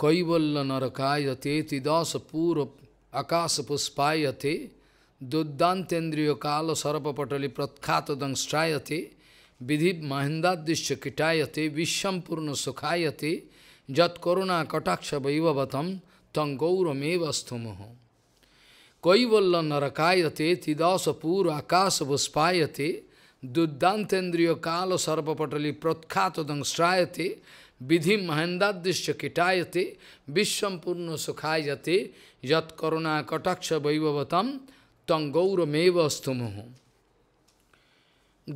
Kaivalya narakayate tidasa pura akasa puspayate duddantendriyo kala sarapapatali pratkhatadan strayate vidhib mahendadishya kitayate vishampurna sukhayate jat karuna kataksha vaivavatam tangaurameva sthumaho. Kaivalya narakayate tidasa pura akasa puspayate duddantendriyo kala sarapapatali pratkhatadan strayate विधि महेंद्रादृश्य किटायते विश्वपूर्ण सुखायते यत करुणा कटाक्ष वैभवतम तम गौरमेव स्तुमह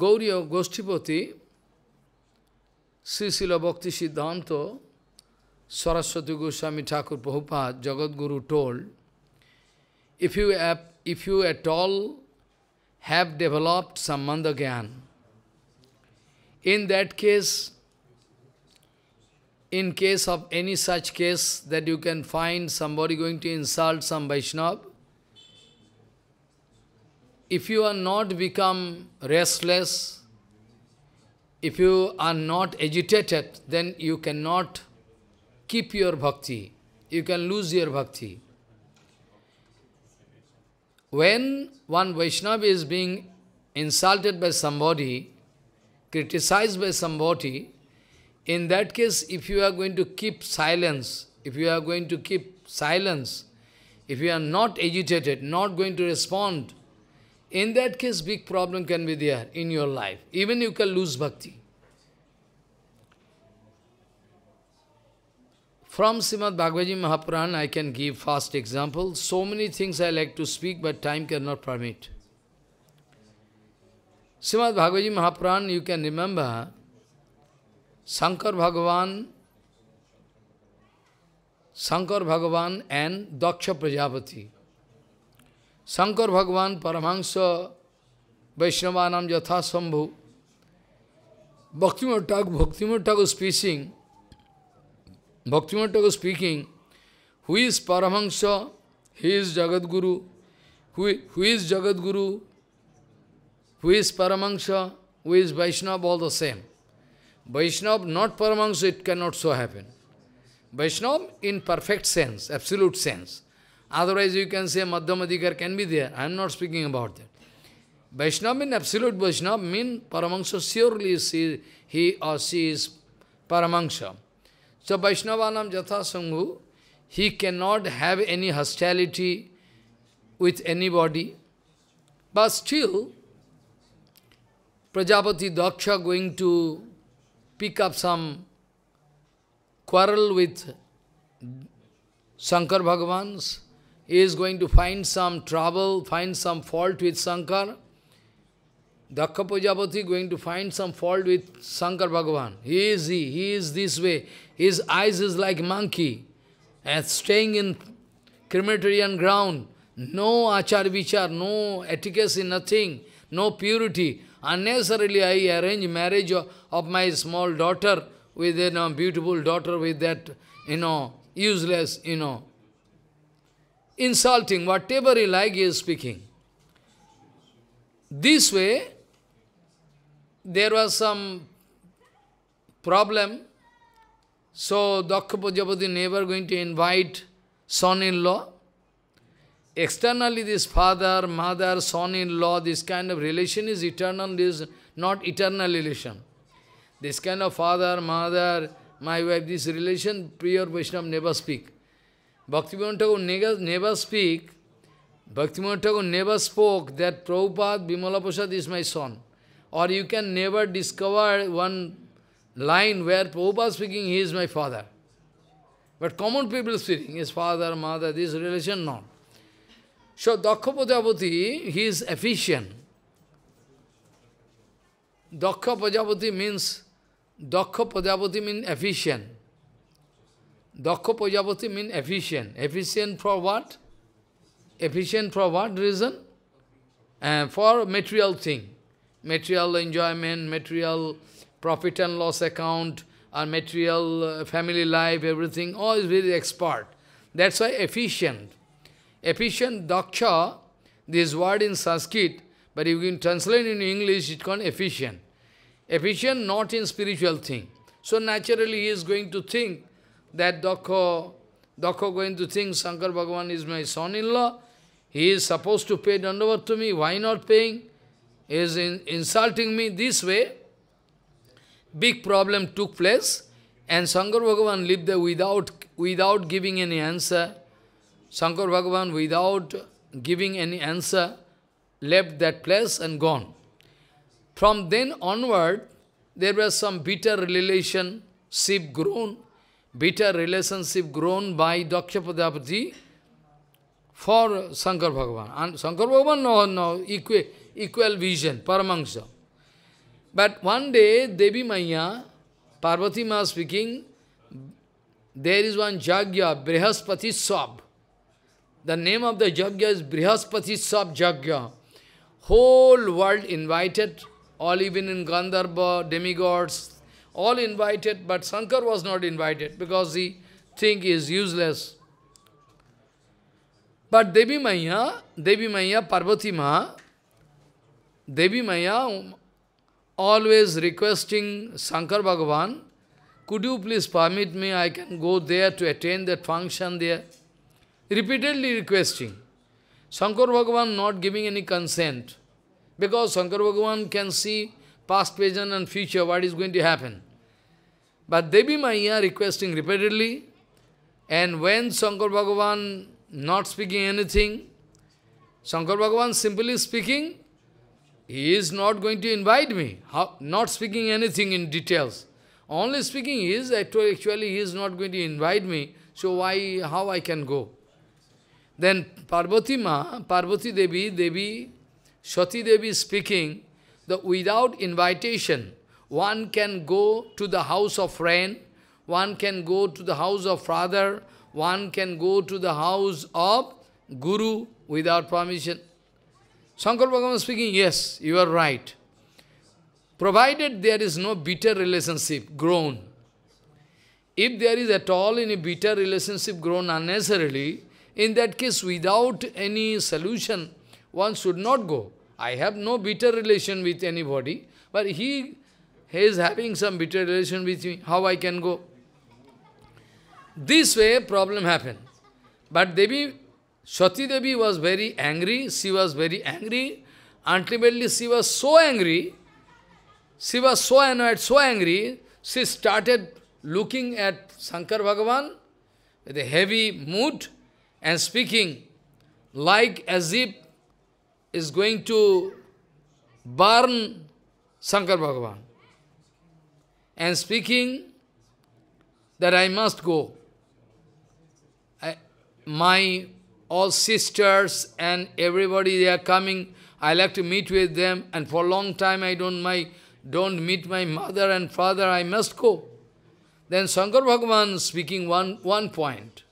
गौरी गोष्ठीपति শ্রীশিল ভক্তি সিদ্ধান্ত Saraswati Goswami Thakur Prabhupada, Jagadguru told, if you, have, if you at all have developed some mandagyan, in that case, in case of any such case that you can find somebody going to insult some Vaishnava, if you are not become restless, if you are not agitated, then you cannot keep your bhakti. You can lose your bhakti. When one Vaishnava is being insulted by somebody, criticized by somebody, in that case, if you are going to keep silence, if you are going to keep silence, if you are not agitated, not going to respond, in that case, big problem can be there in your life. Even you can lose bhakti. From Srimad Bhagavati Mahapuran, I can give fast example. So many things I like to speak, but time cannot permit. Srimad Bhagavati Mahapuran, you can remember, Shankar Bhagavan, Shankar Bhagavan and Daksha Prajapati. Shankar Bhagavan Paramahansa Vaishnavanam Yatha Sambhu. Bhaktivinoda Bhakti Thakur speaking, Bhakti Thakur speaking, who is Paramahansa, he is Guru? who, who is Guru? who is Paramahansa, who is Vaishnava, all the same. Vaishnav, not Paramahansa, it cannot so happen. Vaishnav, in perfect sense, absolute sense. Otherwise you can say Madhyamadikar can be there. I am not speaking about that. Vaishnav means absolute Vaishnava mean Paramahansa surely he or she is Paramahansa. So Vaishnavanam Jatha Sanghu, he cannot have any hostility with anybody. But still, Prajapati Daksha going to pick up some quarrel with Shankar Bhagavans, he is going to find some trouble, find some fault with Shankar. Dakka Pujapati going to find some fault with Shankar Bhagavan. He is he, he is this way. His eyes is like monkey. And staying in crematorium ground, no achar vichar, no etiquette, nothing, no purity. Unnecessarily I arrange marriage of my small daughter with a you know, beautiful daughter with that, you know, useless, you know, insulting, whatever he like he is speaking. This way, there was some problem, so Dakkhapajapati never going to invite son-in-law, externally this father, mother, son-in-law, this kind of relation is eternal, is not eternal relation. This kind of father, mother, my wife, this relation, pure Vaishnava never speak. Bhaktivinoda Thakur never, never speak. Bhaktivinoda Thakur never spoke that Prabhupada Bimala Prasad is my son. Or you can never discover one line where Prabhupada speaking, he is my father. But common people speaking, his father, mother, this relation, not. So Dakkha he is efficient. Dakkha Prajapati means, Dakkha means efficient. Dakkha Prajapati means efficient. Efficient for what? Efficient for what reason? Uh, for material thing. Material enjoyment, material profit and loss account, our uh, material uh, family life, everything, all is very expert. That's why efficient. Efficient daksha, this word in Sanskrit, but if you can translate in English, it's called efficient. Efficient not in spiritual thing. So naturally he is going to think that Dakho, Dakho going to think Shankar Bhagavan is my son-in-law. He is supposed to pay dandavat to me. Why not paying? He is in, insulting me this way. Big problem took place and Shankar Bhagavan lived there without, without giving any answer. Shankar Bhagavan, without giving any answer, left that place and gone. From then onward, there was some bitter relationship grown, bitter relationship grown by Daksha Padapati for Shankar Bhagavan. And Shankar Bhagavan, no, no, equal, equal vision, paramangsa. But one day, Devi Maya, Parvati Ma speaking, there is one Jagya, Brihaspati Swab. The name of the Jagya is Brihaspati Sab Jagya. Whole world invited, all even in Gandharva, demigods, all invited, but Shankar was not invited because the thing is useless. But Devi Maya, Devi Maya, Parvati Ma, Devi Maya always requesting Shankar Bhagavan, could you please permit me, I can go there to attend that function there repeatedly requesting. Shankar Bhagavan not giving any consent, because Shankar Bhagavan can see past, present and future, what is going to happen. But Devi Maya requesting repeatedly, and when Shankar Bhagavan not speaking anything, Shankar Bhagavan simply speaking, he is not going to invite me, How, not speaking anything in details. Only speaking, is actually, actually he is not going to invite me, so why, how I can go? Then Parvati Ma, Parvati Devi, Devi, Sati Devi speaking that without invitation, one can go to the house of friend, one can go to the house of father, one can go to the house of guru without permission. Shankar Bhagavan speaking, yes, you are right. Provided there is no bitter relationship grown. If there is at all any bitter relationship grown unnecessarily, in that case, without any solution, one should not go. I have no bitter relation with anybody, but he, he is having some bitter relation with me. How I can go? This way, problem happened. But Devi, Sati Devi was very angry. She was very angry. Ultimately, she was so angry. She was so annoyed, so angry. She started looking at Shankar Bhagavan with a heavy mood and speaking like as if is going to burn Shankar Bhagavan. And speaking that I must go. I, my all sisters and everybody they are coming. I like to meet with them and for a long time I don't my don't meet my mother and father, I must go. Then Shankar Bhagavan speaking one, one point.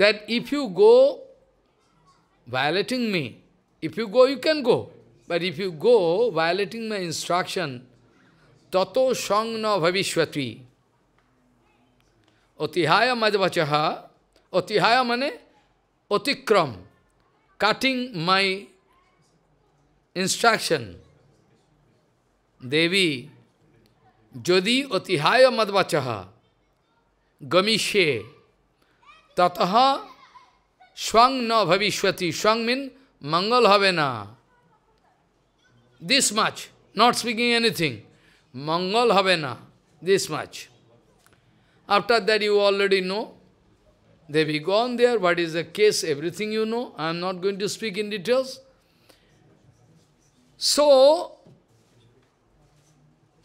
that if you go violating me, if you go, you can go. But if you go violating my instruction, tato shangna bhavishwati. Otihaya madhvachaha, otihaya mane otikram, cutting my instruction. Devi, jodi otihaya madhvachaha, gamishe, Tataha swang na bhavishwati. Swang means mangal havena. This much, not speaking anything. Mangal havena, this much. After that you already know. They be gone there, what is the case, everything you know. I am not going to speak in details. So,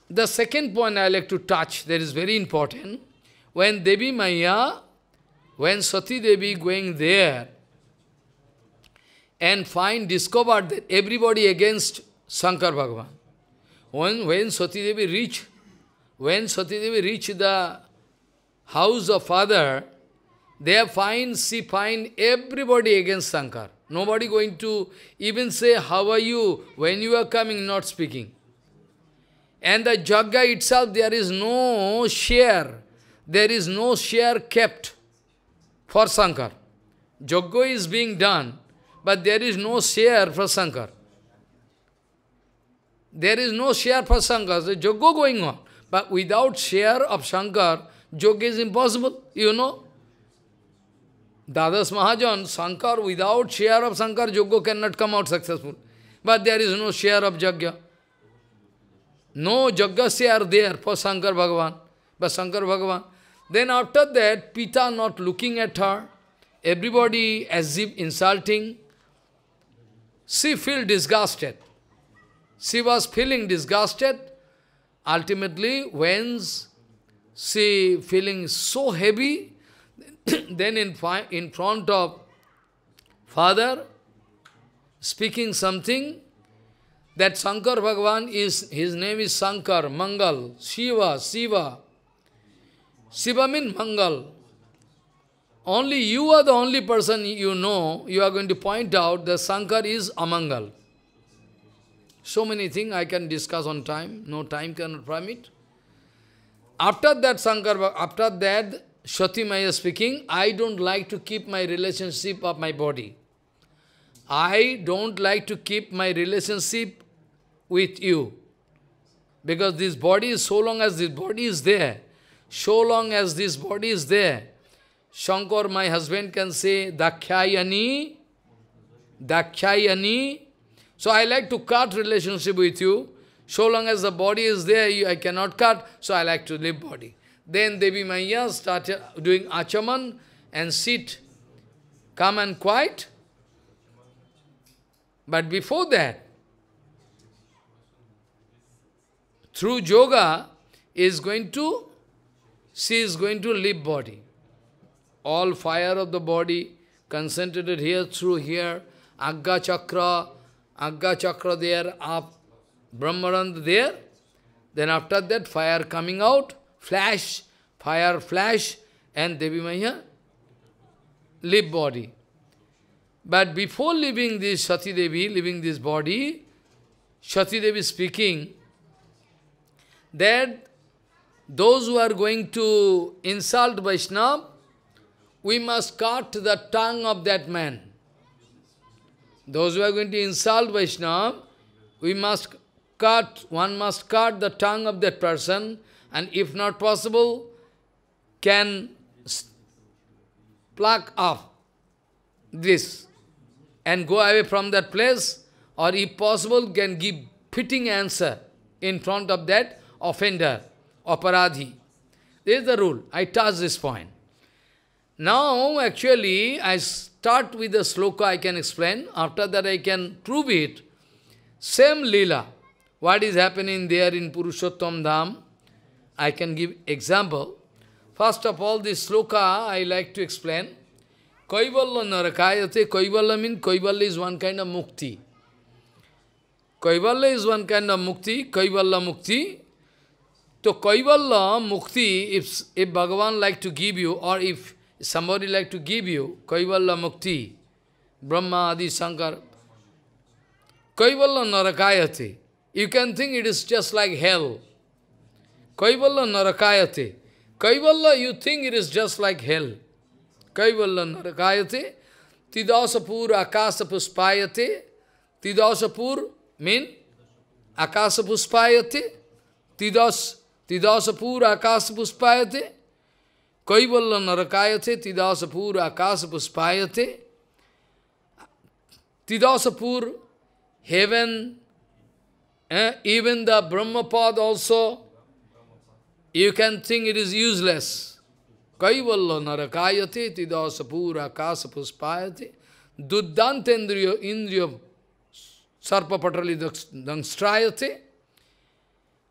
the second point I like to touch, that is very important. When Devi Maya when Sati Devi going there and find, discovered that everybody against Shankar Bhagavan. When, when Sati Devi reached, when Sati Devi reach the house of father, they find, she find everybody against Shankar. Nobody going to even say, how are you, when you are coming, not speaking. And the Jagga itself, there is no share. There is no share kept. for Shankar. Yoga is being done, but there is no share for Shankar. There is no share for Shankar, so yoga going on. But without share of Shankar, yoga is impossible, you know. Dadas Mahajan, Shankar, without share of Shankar, yoga cannot come out successful. But there is no share of yoga. No yoga share there for Shankar Bhagavan. But Shankar Bhagavan, Then after that, Pita not looking at her, everybody as if insulting. She feel disgusted. She was feeling disgusted. Ultimately, when she feeling so heavy, then in, in front of father, speaking something, that Shankar Bhagavan is, his name is Shankar, Mangal, Shiva, Shiva. Shiva means Mangal. Only you are the only person you know, you are going to point out that Shankar is Amangal. So many things I can discuss on time, no time cannot permit. After that Shankar, after that Shatimaya speaking, I don't like to keep my relationship of my body. I don't like to keep my relationship with you. Because this body is so long as this body is there, so long as this body is there, Shankar, my husband, can say, Dakhyayani, Dakhyayani. So I like to cut relationship with you. So long as the body is there, you, I cannot cut, so I like to leave body. Then Devi Maya started uh, doing achaman and sit, come and quiet. But before that, through yoga, is going to she is going to leave body. All fire of the body concentrated here through here, Agga Chakra, Agga Chakra there, up, Brahmarand there. Then after that, fire coming out, flash, fire flash, and Devi Maya leave body. But before leaving this Sati Devi, leaving this body, Sati Devi speaking that those who are going to insult Vaishnava, we must cut the tongue of that man. Those who are going to insult Vaishnava, we must cut, one must cut the tongue of that person, and if not possible, can pluck off this and go away from that place, or if possible, can give fitting answer in front of that offender aparadhi. This is the rule. I touch this point. Now, actually, I start with the sloka I can explain. After that, I can prove it. Same lila. What is happening there in Purushottam Dham? I can give example. First of all, this sloka I like to explain. Kaivalla narakayate. Kaivalla means Kaivalla is one kind of mukti. Kaivalla is one kind of mukti. Kaivalla mukti. So Kaivalya Mukti, if, if Bhagavan like to give you, or if somebody like to give you Kaivalya Mukti, Brahma, Adi, Shankar, Kaivalya Narakayati, You can think it is just like hell. Kaivalya Narakayate. Kaivalya, you think it is just like hell. Kaivalya Narakayate. Tidasapur Akasapuspayate. Tidasapur mean Akasapuspayate. Tidas Tidasapur akasapuspayate. Kaivala narakayate. Tidasapur akasapuspayate. Tidasapur heaven. Eh, even the Brahmapad also. You can think it is useless. Kaivala narakayate. Tidasapur akasapuspayate. Duddantendriya indriya sarpa patrali dangstrayate. Dhaks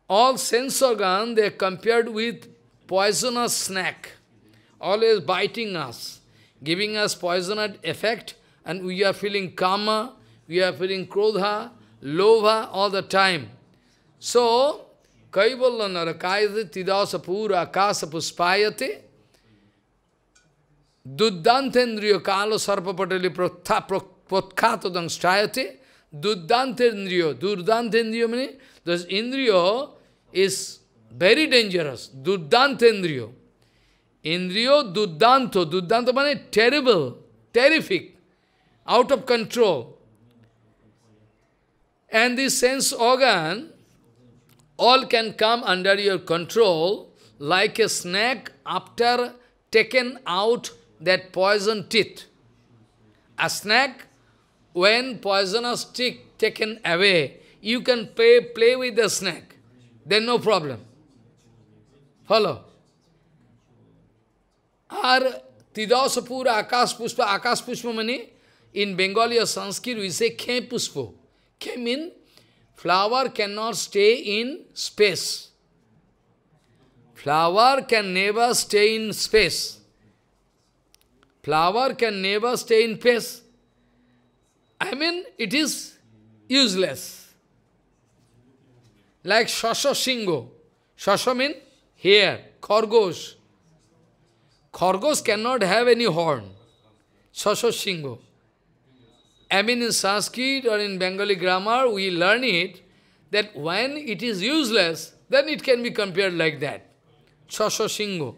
all sense organ, they are compared with poisonous snack, always biting us, giving us poisonous effect, and we are feeling kama, we are feeling krodha, lova all the time. So, Kaiballa Narakayate Tidasapura Akasapuspayate Duddantendriyo Kalo Sarpapatali Protkatodang Strayate Duddantendriyo. Duddantendriyo means Those Indriyo is very dangerous. Duddanta Indriyo. Indriyo Duddanto. Duddanto means terrible, terrific, out of control. And this sense organ, all can come under your control like a snake after taken out that poison teeth. A snake, when poisonous teeth taken away, you can play, play with the snake then no problem. Follow. Or Tidasapura Akash Pushpa, Pushpa mani, in Bengali or Sanskrit we say Khe Pushpa. Khe means flower cannot stay in space. Flower can never stay in space. Flower can never stay in space. I mean, it is useless like Shasha Shingo. Shasha means here Khargosh. Khargosh cannot have any horn. Shasha Shingo. I mean in Sanskrit or in Bengali grammar, we learn it, that when it is useless, then it can be compared like that. Shasha Shingo.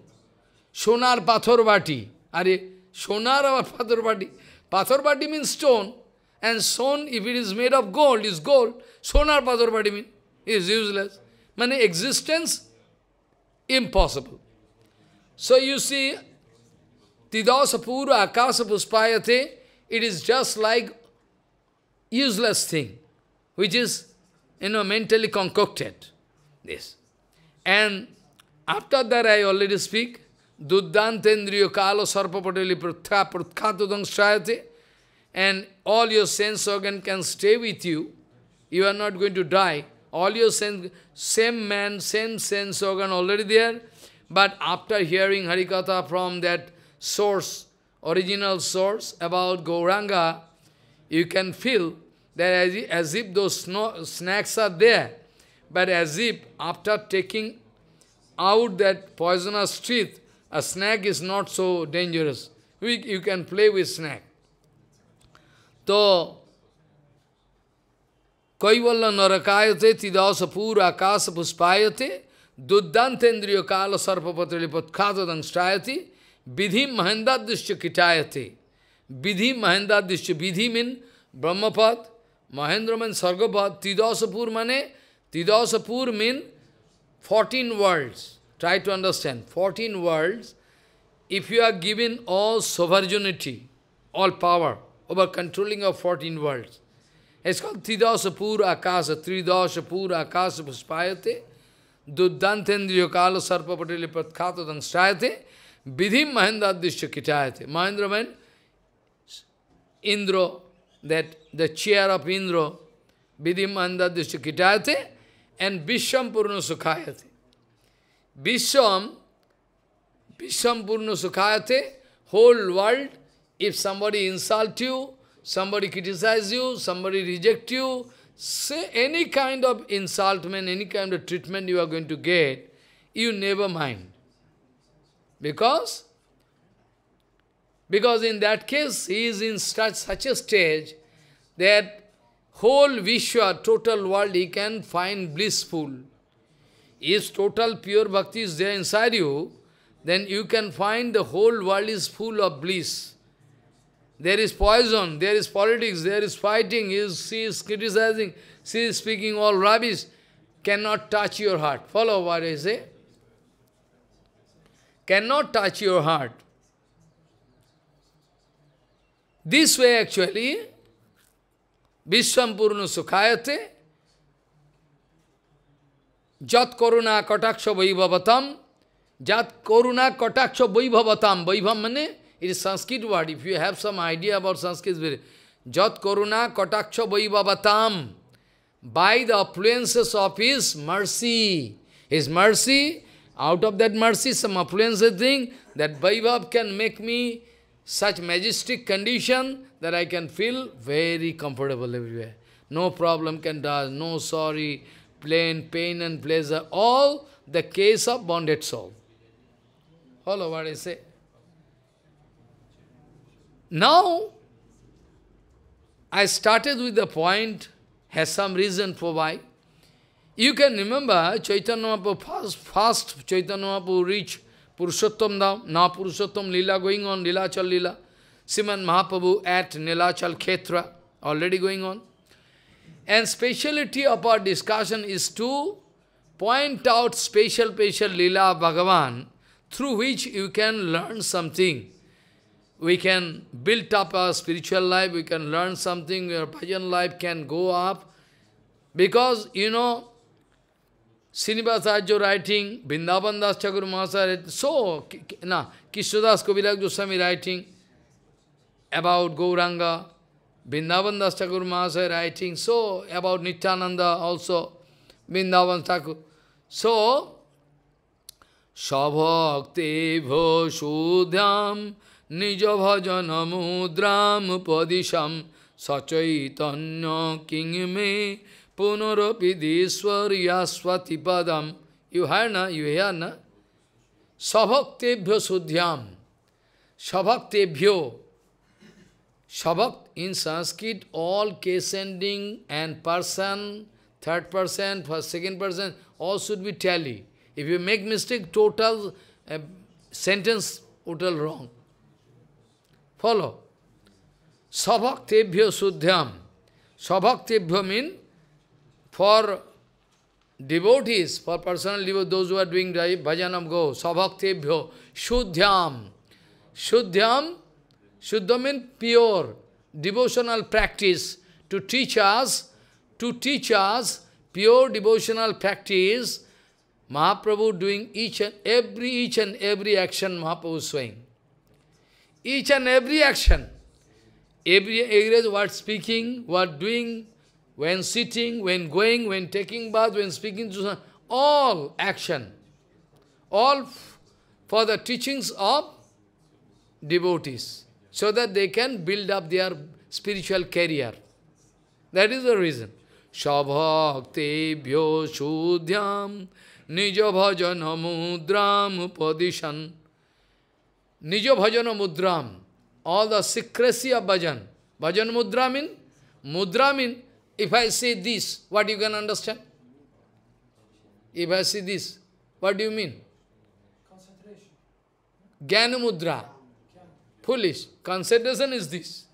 Sonar Pathorbati. Are Sonar or Pathorbati? Pathorbati means stone. And stone, if it is made of gold, is gold. Sonar Pathorbati means is useless. Many existence, impossible. So you see, Tidasa Purva Akasa Puspayate, it is just like useless thing, which is, you know, mentally concocted. This. And after that I already speak, Duddantendriyo Kalo Sarpapatali Pratha Prathatudang Shayate, and all your sense organ can stay with you. You are not going to die. All your sense, same man, same sense organ already there. But after hearing Harikatha from that source, original source about Gauranga, you can feel that as, if, as if those snow, snacks are there, but as if after taking out that poisonous teeth, a snack is not so dangerous. We, you can play with snack. So, कैवल्य नरकायते तिदौस पूर आकाश पुष्पायते दुर्दांतेन्द्रिय काल सर्पपत्र लिपोत्खात दंष्टायति विधि महेन्द्रादृश्य दृश्य किटायते विधि महेंद्रा दृश्य विधि mean ब्रह्मपद Mahendra mean स्वर्गपद तिदौसपुर माने Tidasapur mean fourteen worlds try to understand fourteen worlds if you are given all sovereignty all power over controlling of fourteen worlds It's called Tidasapur Akasa, Tridasapur Akasa Puspayate, Duddantendriyokala Sarpa Patili Patkhato Dangshayate, Vidhim Mahendra Dishya Kitayate. Mahendra meant Indra, that the chair of Indra, Vidhim Mahendra Dishya Kitayate, and Visham Purna Sukhayate. Visham, Visham Purna Sukhayate, whole world, if somebody insults you, Somebody criticize you, somebody reject you, say any kind of insultment, any kind of treatment you are going to get, you never mind. Because, because in that case, he is in such, such a stage that whole Vishwa, total world, he can find blissful. If total pure bhakti is there inside you, then you can find the whole world is full of bliss. There is poison, there is politics, there is fighting, is, she is criticizing, she is speaking all rubbish. Cannot touch your heart. Follow what I say? Cannot touch your heart. This way actually, Vishwampurna Sukhayate, Jat Koruna Kataksha Vaibhavatam, Jat Koruna Kataksha Vaibhavatam, Vaibhavam means it is Sanskrit word. If you have some idea about Sanskrit, very Jat Karuna Kataksha Vaibhavatam. By the affluences of His mercy. His mercy, out of that mercy, some affluences thing, that Vaibhav can make me such majestic condition that I can feel very comfortable everywhere. No problem can touch, no sorry, plain pain and pleasure. All the case of bonded soul. Follow what I say. Now, I started with the point, has some reason for why. You can remember Chaitanya Mahaprabhu, first, first Chaitanya Mahaprabhu reached Purushottam Dham, now Purushottam Lila going on, Lilachal Lila. Siman Mahaprabhu at Nilachal Khetra, already going on. And speciality of our discussion is to point out special, special Lila Bhagavan, through which you can learn something we can build up our spiritual life, we can learn something, Our bhajan life can go up. Because, you know, Srinivasarjo writing, Vrindavan Das Chakur so, na, Kishudas Kaviraj Goswami writing about Gauranga, Vrindavan Das Chakur writing, so, about Nityananda also, Vrindavan Thakur. So, Sabhakte Bho নিজ ভজন মুদ্রাম পদিশম সচৈতন্য king May পুনরপিদীশ্বরিয়াস্বতিপদম you হ্যাঁ না you হ্যাঁ না সভক্তেভ্য শুদ্ধ্যাম সভক্তেভ্য সভক্ত in Sanskrit all case ending and person third person first second person all should be tally If you make mistake, total uh, sentence total wrong. Follow. Sabhaktebhyo Suddhyam. Sabhaktebhyo means for devotees, for personal devotees, those who are doing bhajanam go, sabhaktebhyo, shuddhyam. Shuddhyam, shuddha means pure, devotional practice to teach us, to teach us pure devotional practice, Mahaprabhu doing each and every, each and every action Mahaprabhu is doing each and every action. Every age, what speaking, what doing, when sitting, when going, when taking bath, when speaking to someone, all action. All for the teachings of devotees, so that they can build up their spiritual career. That is the reason. Shabhaktebhyo shudhyam nijabhajana mudram Nijo bhajana mudram, all the secrecy of bhajan. Bhajan mudra mean? Mudra mean, if I say this, what you can understand? If I say this, what do you mean? Concentration. Jnana mudra. Foolish. Concentration is this.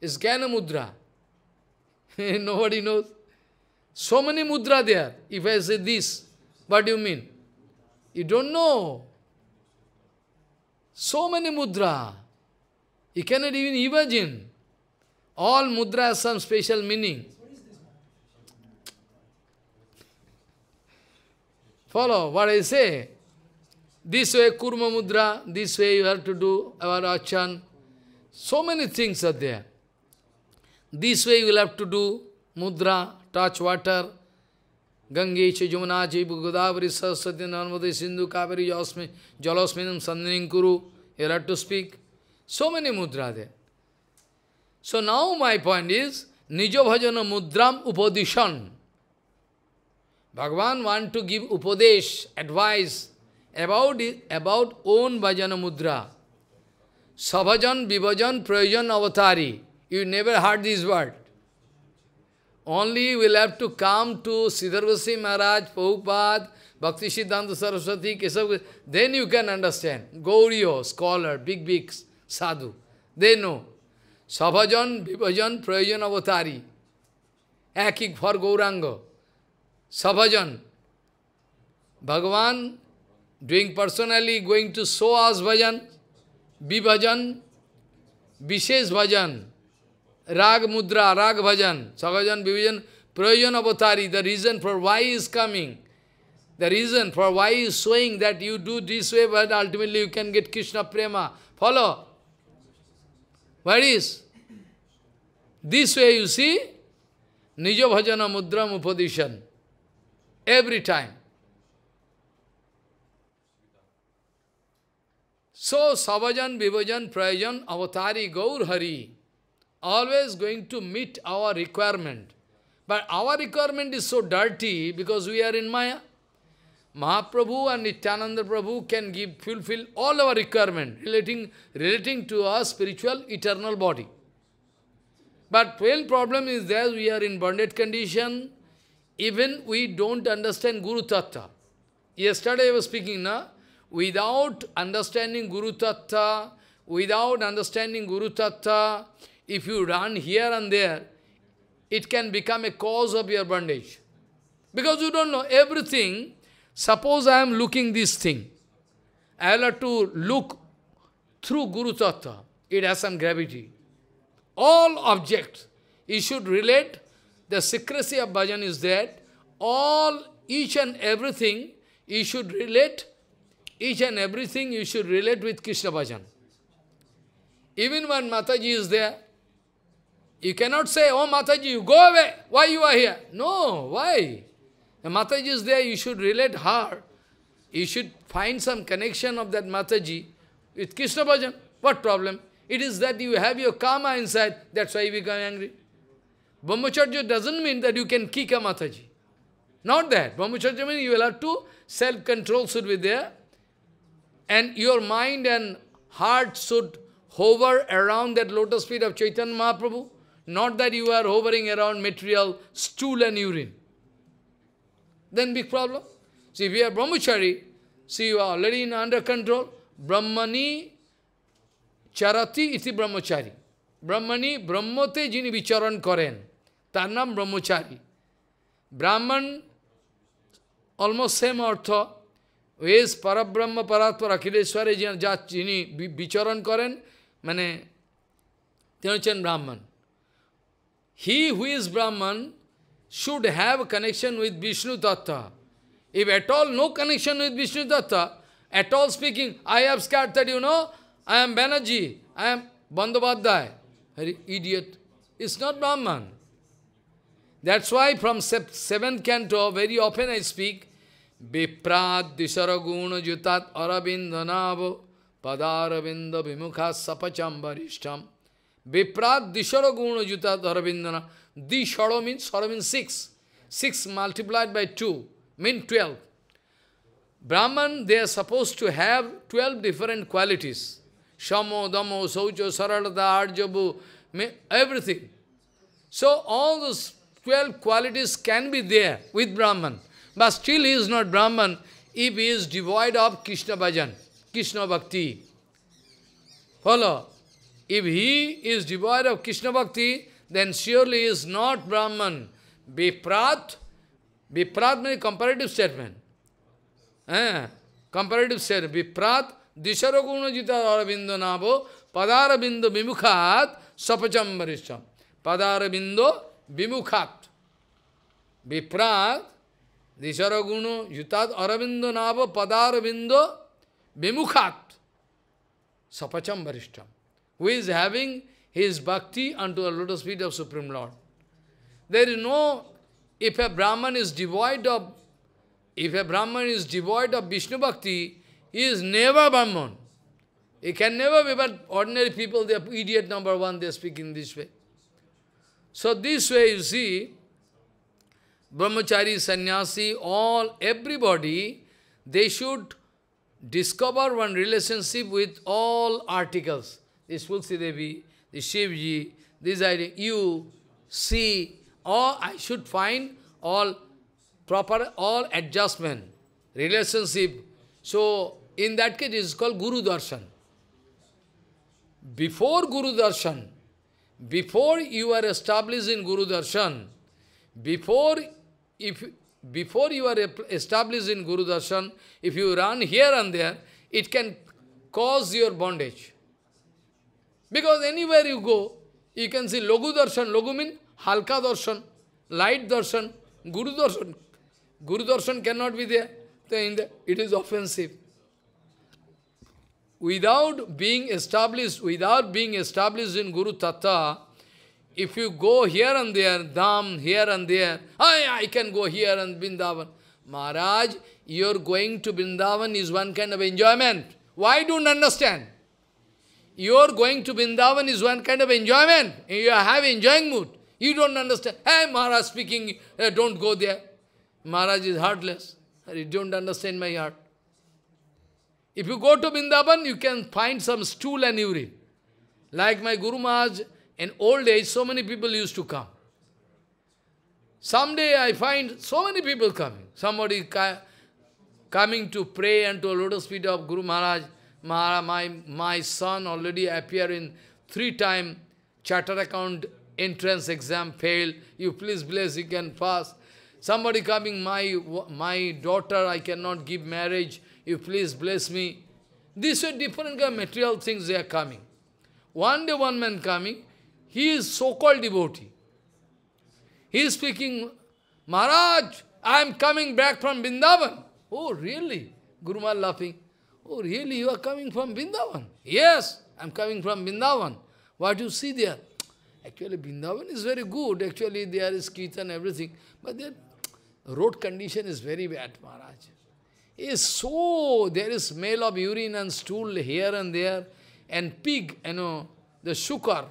Is Jnana mudra. Nobody knows. So many mudra there. If I say this, what do you mean? You don't know. So many mudra. You cannot even imagine. All mudra has some special meaning. Follow what I say. This way kurma mudra, this way you have to do our achan. So many things are there. This way you will have to do mudra, touch water, Gange cha Jumna cha Godavari Saraswati Sindhu Kaveri Jasmi Jalasminam Sandanin Kuru. You have to speak. So many mudras. there. So now my point is, Nijo Mudram Upadishan. Bhagavan want to give upadesh, advice about, about own bhajana mudra. Sabhajan, Vibhajan, Prayajan, Avatari. You never heard this word. Only we'll have to come to Siddharvasi Maharaj, Prabhupada, Bhakti Siddhanta Saraswati, Kesav. Then you can understand. Gauriyo, scholar, big, big sadhu. They know. Savajan, Vibhajan, Prayajan, Avatari. Akik for Gauranga. Savajan, Bhagavan doing personally, going to show us bhajan, vibhajan, vishesh bhajan. राग मुद्रा राग भजन सगजन विभिजन प्रयोजन अवतारी the reason for why is coming the reason for why is showing that you do this way but ultimately you can get Krishna prema follow what is this way you see निज भजन मुद्रम उपदिशन every time so सवजन विभजन प्रयोजन अवतारी गौर हरी always going to meet our requirement. But our requirement is so dirty because we are in Maya. Mahaprabhu and Nityananda Prabhu can give fulfill all our requirement relating, relating to our spiritual eternal body. But when problem is there, we are in bonded condition, even we don't understand Guru Tattva. Yesterday I was speaking, na? without understanding Guru Tattva, without understanding Guru Tattva, if you run here and there, it can become a cause of your bondage. Because you don't know everything. Suppose I am looking this thing. I have to look through Guru Tattva. It has some gravity. All objects, you should relate, the secrecy of bhajan is that all, each and everything, you should relate, each and everything you should relate with Krishna bhajan. Even when Mataji is there, you cannot say, oh Mataji, you go away. Why you are here? No, why? The Mataji is there, you should relate her. You should find some connection of that Mataji with Krishna Bhajan. What problem? It is that you have your karma inside, that's why you become angry. Brahmacharya doesn't mean that you can kick a Mataji. Not that. Brahmacharya means you will have to, self-control should be there. And your mind and heart should hover around that lotus feet of Chaitanya Mahaprabhu. Not that you are hovering around material, stool and urine. Then big problem. See, if you are brahmachari, see, you are already in under control. Brahmani charati iti brahmachari. Brahmani brahmote jini vicharan karen. Tar brahmachari. Brahman, almost same ortho, is parabrahma paratpar akhileshware jini vicharan karen, Mane, তিনি Brahman. he who is Brahman should have connection with Vishnu Datta. If at all no connection with Vishnu Datta, at all speaking, I have that you know, I am Banerjee, I am very idiot. It's not Brahman. That's why from seventh canto, very often I speak, Viprat disaraguna jutat arabindhanavo padarabinda vimukha sapacham varishtam Viprat Disharo Guna Juta Disharo means, Saro means 6. 6 multiplied by 2 means 12. Brahman, they are supposed to have 12 different qualities. Shamo, Damo, Socho, Sarada, Arjabu, everything. So all those 12 qualities can be there with Brahman. But still he is not Brahman if he is devoid of Krishna bhajan, Krishna bhakti. Follow? If he is devoid of Krishna Bhakti, then surely is not Brahman. Viprat, Viprat means comparative statement. Eh? Comparative statement. Viprat, Disharaguna Jita Arabindo Nabo, Padarabindo Vimukhat, Sapacham Varisham. Padarabindo Vimukhat. Viprat, Disharaguna jita Arabindo Nabo, Padarabindo Vimukhat, Sapacham Varisham who is having his bhakti unto the lotus feet of Supreme Lord. There is no, if a Brahman is devoid of, if a Brahman is devoid of Vishnu Bhakti, he is never Brahman. He can never be, but ordinary people, they are idiot number one, they are speaking this way. So this way you see, brahmachari, sannyasi, all, everybody, they should discover one relationship with all articles this Tulsi Devi, this Shivji, this idea, you, see, or I should find all proper, all adjustment, relationship. So, in that case, it is called Guru Darshan. Before Guru Darshan, before you are established in Guru Darshan, before if before you are established in Guru Darshan, if you run here and there, it can cause your bondage. Because anywhere you go, you can see Logu Darshan. Logu means Halka Darshan, Light Darshan, Guru Darshan. Guru Darshan cannot be there. So in the, it is offensive. Without being established, without being established in Guru Tattva, if you go here and there, Dham, here and there, I, I can go here and Vrindavan. Maharaj, your going to Vrindavan is one kind of enjoyment. Why don't understand? Your going to Vrindavan is one kind of enjoyment. You have enjoying mood. You don't understand. Hey, Maharaj speaking, uh, don't go there. Maharaj is heartless. You don't understand my heart. If you go to Vrindavan, you can find some stool and urine. Like my Guru Maharaj, in old age, so many people used to come. Someday I find so many people coming. Somebody coming to pray and to a lotus feet of Guru Maharaj my, my son already appear in three time charter account entrance exam failed. You please bless, you can pass. Somebody coming, my, my daughter, I cannot give marriage. You please bless me. These are different kind of material things they are coming. One day one man coming, he is so-called devotee. He is speaking, Maharaj, I am coming back from Vrindavan. Oh, really? Guruma laughing. Oh, really, you are coming from Vrindavan? Yes, I'm coming from Vrindavan. What you see there? Actually, Vrindavan is very good. Actually, there is Kirtan, everything. But the road condition is very bad, Maharaj. Is so, there is smell of urine and stool here and there, and pig, you know, the shukar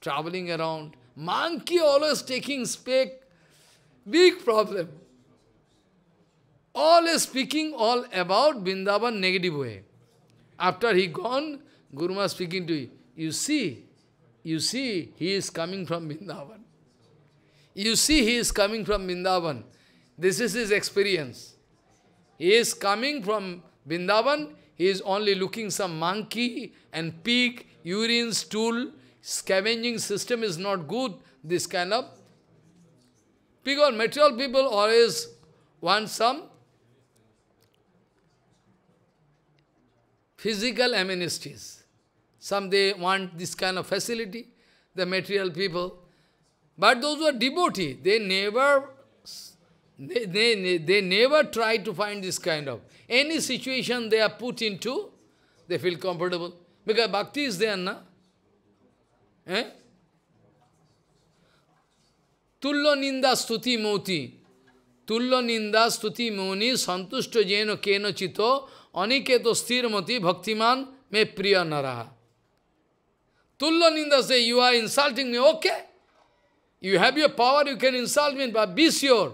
traveling around. Monkey always taking speck. Big problem. All is speaking all about Vrindavan negative way. After he gone, Guru was speaking to you. You see, you see, he is coming from Vrindavan. You see, he is coming from Vrindavan. This is his experience. He is coming from Vrindavan. He is only looking some monkey and pig, urine, stool. Scavenging system is not good. This kind of because material people always want some physical amenities. Some they want this kind of facility, the material people. But those who are devotee, they never they, they, they never try to find this kind of. Any situation they are put into, they feel comfortable. Because bhakti is there, na? Eh? Tullo ninda stuti moti. Tullo ninda stuti moni santushto jeno keno chito Aniket तो स्थिरमति भक्तिमान में प्रिय न रहा तुल्य निंदा you are insulting me. Okay? You have your power. You can insult me, but be sure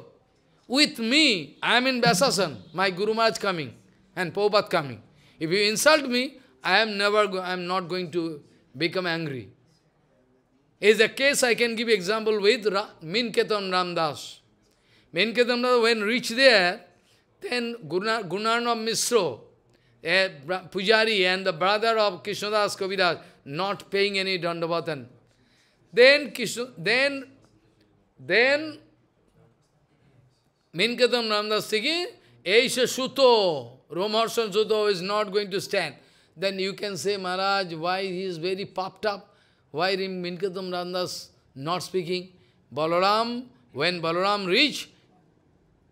with me, I am in Vyasasan, my Guru Maharaj coming and Prabhupada coming. If you insult me, I am never, I am not going to become angry. Is a case I can give example with Ra Minketan Ramdas. Minketan Ramdas, when reached there, then Gunarnav Misro, Pujari and the brother of Krishnadas Kaviraj not paying any Dandavatan. Then Krishna, then, then Minkatam Ramdas Tiki, Aisha Suto, Romarshan Suto is not going to stand. Then you can say, Maharaj, why he is very popped up? Why Minkatam Ramdas not speaking? Balaram, when Balaram reached,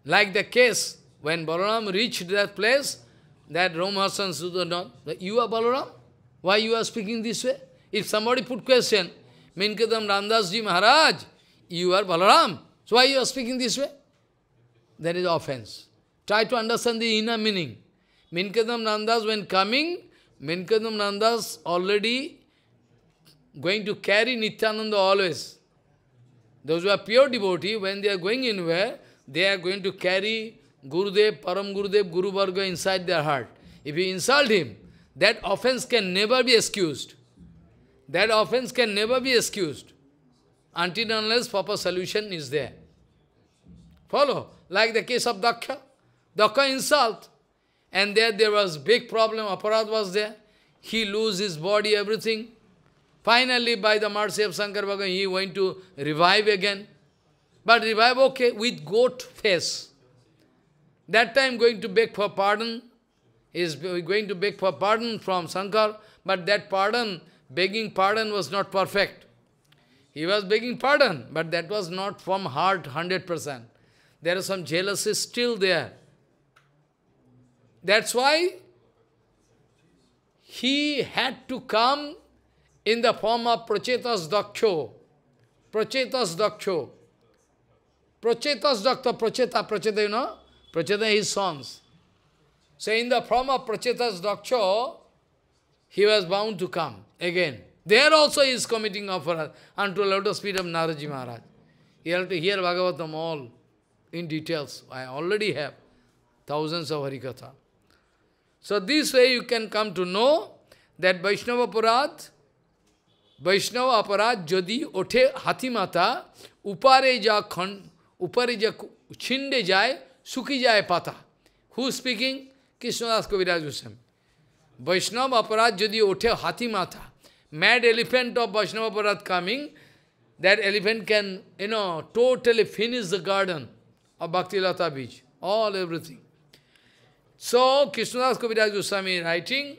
like the case, when Balaram reached that place, that Romasan Sudhanan, you are Balaram? Why you are speaking this way? If somebody put question, Minkadam Randasji Maharaj, you are Balaram. So why you are speaking this way? That is offense. Try to understand the inner meaning. Minkadam Nandas when coming, Minkadam Nandas already going to carry Nityananda always. Those who are pure devotee, when they are going anywhere, they are going to carry Gurudev, Param Gurudev, Guru Varga inside their heart. If you insult him, that offense can never be excused. That offense can never be excused until unless proper solution is there. Follow? Like the case of Dakha. Dakha insult. And there there was big problem, aparad was there. He lose his body, everything. Finally, by the mercy of Shankar Bhagavan, he went to revive again. But revive, okay, with goat face. That time going to beg for pardon, is going to beg for pardon from Shankar, but that pardon, begging pardon was not perfect. He was begging pardon, but that was not from heart 100%. There are some jealousies still there. That's why he had to come in the form of Prachetas Daksho. Prachetas Daksho. Prachetas Dakta, Pracheta, Pracheta, you know? Pracheta his sons. So in the form of Pracheta's daksha, he was bound to come again. There also he is committing upward unto lotus feet of Naraji Maharaj. You have to hear Bhagavatam all in details. I already have thousands of Harikatha. So this way you can come to know that Vaishnava Purat, Vaishnava Parat, Jodi Ote Hatimata, Upare ja khand, upare ja chinde jai, सुखी जाए पाता who speaking Krishnadas Kaviraj Goswami वैष्णव अपराध यदि उठे हाथी माथा mad elephant of Vaishnava aparadh coming that elephant can, you know, totally finish the garden of Bhaktilata beach, all everything. So, Krishnadas Kaviraj Goswami writing,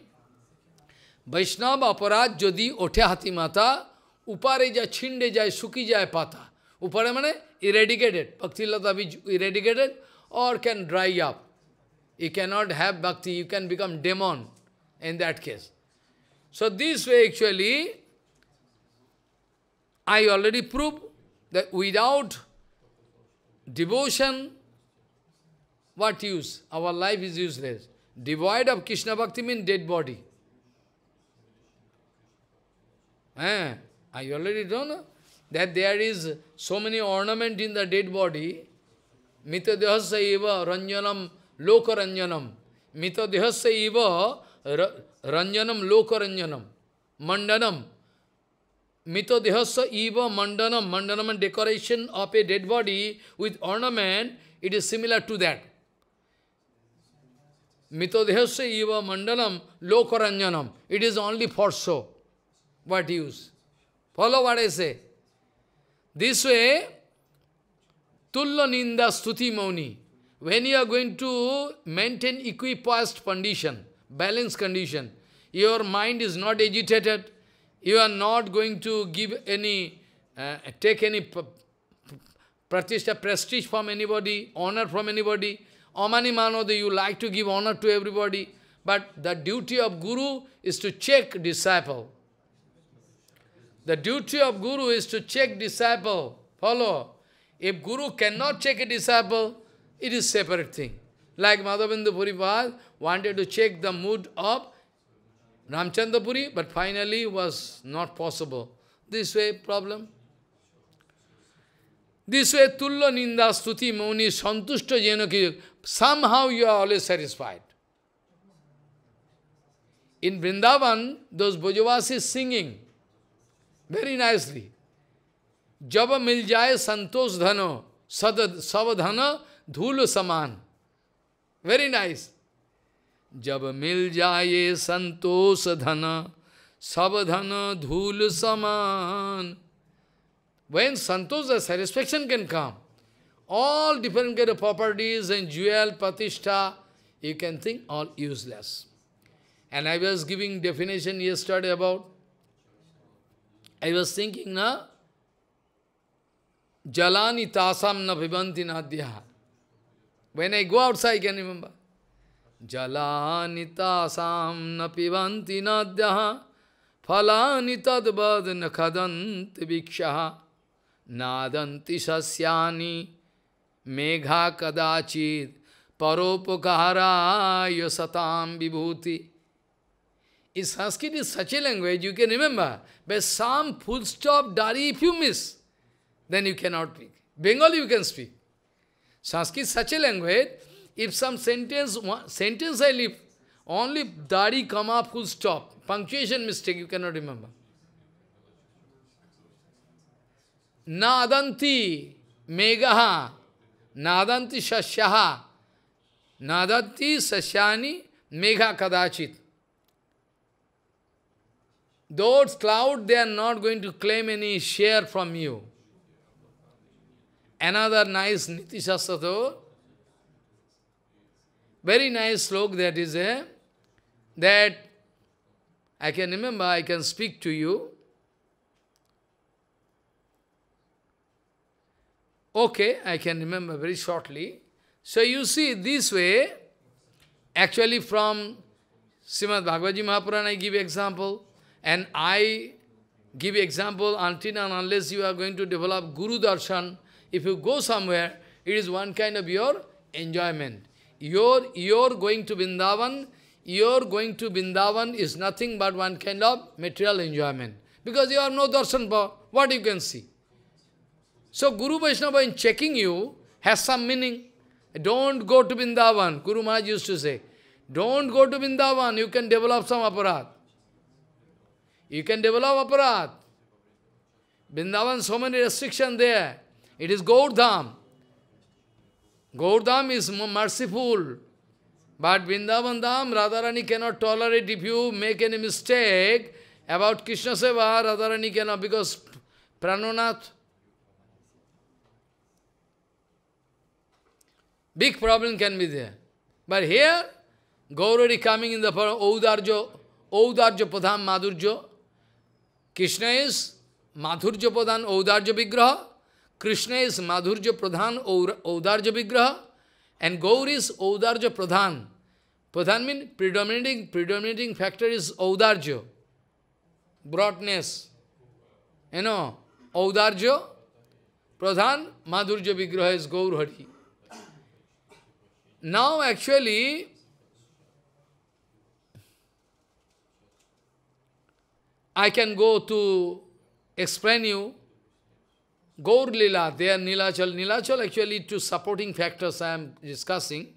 Vaishnava aparad jodi othe hati mata, upare jai chinde jai suki jai pata. Upare mane, eradicated. Bhaktilata beach eradicated, or can dry up. You cannot have bhakti, you can become demon in that case. So this way actually, I already proved that without devotion, what use? Our life is useless. Devoid of Krishna Bhakti means dead body. Eh? I already don't know that there is so many ornament in the dead body, mitadehasya eva ranjanam lokaranjanam. Mitadehasya eva ranjanam lokaranjanam. Mandanam. Mitadehasya eva mandanam. Mandanam and decoration of a dead body with ornament, it is similar to that. Mitadehasya eva mandanam lokaranjanam. It is only for show. What use? Follow what I say. This way, Tullo Ninda Stuti Mauni. When you are going to maintain equipoised condition, balanced condition, your mind is not agitated, you are not going to give any, uh, take any pratishta, prestige from anybody, honor from anybody. Omani Manode, you like to give honor to everybody, but the duty of Guru is to check disciple. The duty of Guru is to check disciple, follow. If Guru cannot check a disciple, it is separate thing. Like Madhavendra Puripad wanted to check the mood of Ramchandra Puri, but finally was not possible. This way, problem. This way, Tulla Ninda Stuti Muni Santushta Jenaki. Somehow you are always satisfied. In Vrindavan, those Bhojavasis singing very nicely. जब मिल जाए संतोष धनो सद saman very nice. समान very nice जब मिल जाए saman. When santosh, the satisfaction can come, all different kind of properties and jewel, patishta, you can think all useless. And I was giving definition yesterday about, I was thinking, now, Jalani tasam na vivanti nadhya. When I go outside, I can remember. Jalani tasam na pivanti nadhya. Falani tadvad na khadanti vikshaha. Nadanti sasyani megha kadachid. Paropokarayo satam vibhuti. In Sanskrit is such a language, you can remember. But some full stop, dari if you miss. then you cannot speak. Bengali you can speak. Sanskrit is such a language, if some sentence, one, sentence I leave, only dari, up, full stop, punctuation mistake you cannot remember. Nadanti megaha, nadanti shasyaha, nadanti sasyani megha kadachit. Those cloud, they are not going to claim any share from you. Another nice Niti Shastrato, very nice slok that is a, that I can remember, I can speak to you. Okay, I can remember very shortly. So you see, this way, actually from Srimad Bhagavadji Mahapurana, I give example, and I give example until and unless you are going to develop Guru Darshan, if you go somewhere, it is one kind of your enjoyment. Your, your going to Vrindavan, your going to Vrindavan is nothing but one kind of material enjoyment. Because you have no darshan power, what you can see? So Guru Vaishnava in checking you has some meaning. Don't go to Vrindavan, Guru Maharaj used to say. Don't go to Vrindavan, you can develop some aparat. You can develop aparat. Vrindavan, so many restrictions there. It is Gaurdham. Gaurdham is merciful. But Vrindavan Dham, Radharani cannot tolerate if you make any mistake about Krishna Seva, Radharani cannot, because Pranonath. big problem can be there. But here, Gaurari coming in the Oudarjo, Oudarjo Padham Madhurjo. Krishna is Madhurjo Padhan Oudarjo Vigraha. Krishna is Madhurja Pradhan Audarja Vigraha and Gauri is Audarja Pradhan. Pradhan means predominating, predominating factor is Audarja, broadness. You know, Audarja, Pradhan, Madhurja Vigraha is Gaur Now actually, I can go to explain you Gaur Lila, are Nilachal. Nilachal actually two supporting factors I am discussing.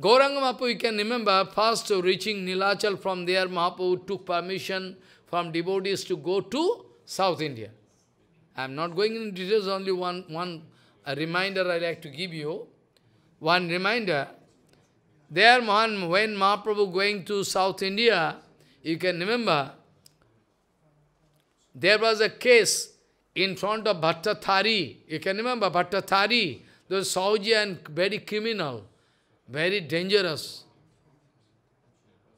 Gauranga Mahapu, you can remember, first reaching Nilachal from there, Mahaprabhu took permission from devotees to go to South India. I am not going into details, only one, one reminder I like to give you. One reminder, there Mahan, when Mahaprabhu going to South India, you can remember, there was a case in front of Bhattathari, you can remember Bhattathari, those Saujya and very criminal, very dangerous,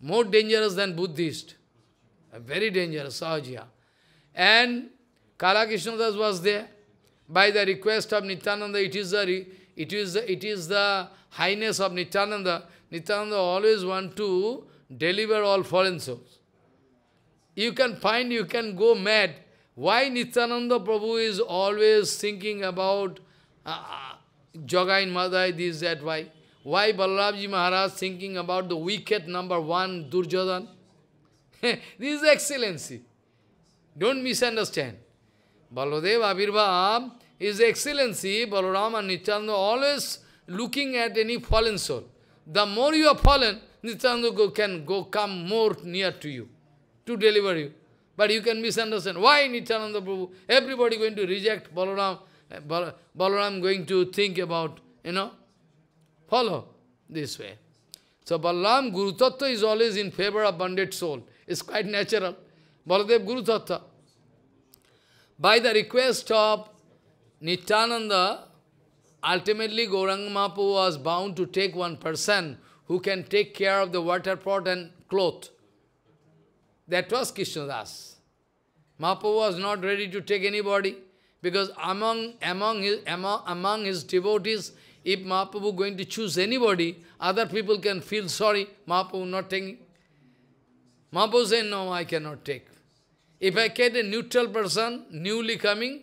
more dangerous than Buddhist, very dangerous Saujya. And Kala Krishnadas was there. By the request of Nityananda, it is the, it is the, it is the highness of Nityananda. Nityananda always want to deliver all foreign souls. You can find, you can go mad, why Nityananda Prabhu is always thinking about uh, Jogai Madai, this, that, why? Why Ballabji Maharaj thinking about the wicked number one, Durjadan? this is excellency. Don't misunderstand. Baladev Abhirbhav is excellency, Balarama and Nityananda always looking at any fallen soul. The more you are fallen, Nityananda can go come more near to you to deliver you. But you can misunderstand. Why Nityananda Prabhu? Everybody going to reject Balaram. Eh, Balaram going to think about, you know, follow this way. So Balaram Guru Tattva is always in favor of bonded soul. It's quite natural. Baladev Guru Tattva. By the request of Nityananda, ultimately Gauranga Mahaprabhu was bound to take one person who can take care of the water pot and cloth. That was Krishnadas. Mahaprabhu was not ready to take anybody because among, among, his, among, among his devotees, if Mahaprabhu going to choose anybody, other people can feel sorry, Mahaprabhu not taking. Mahaprabhu saying, no, I cannot take. If I get a neutral person, newly coming,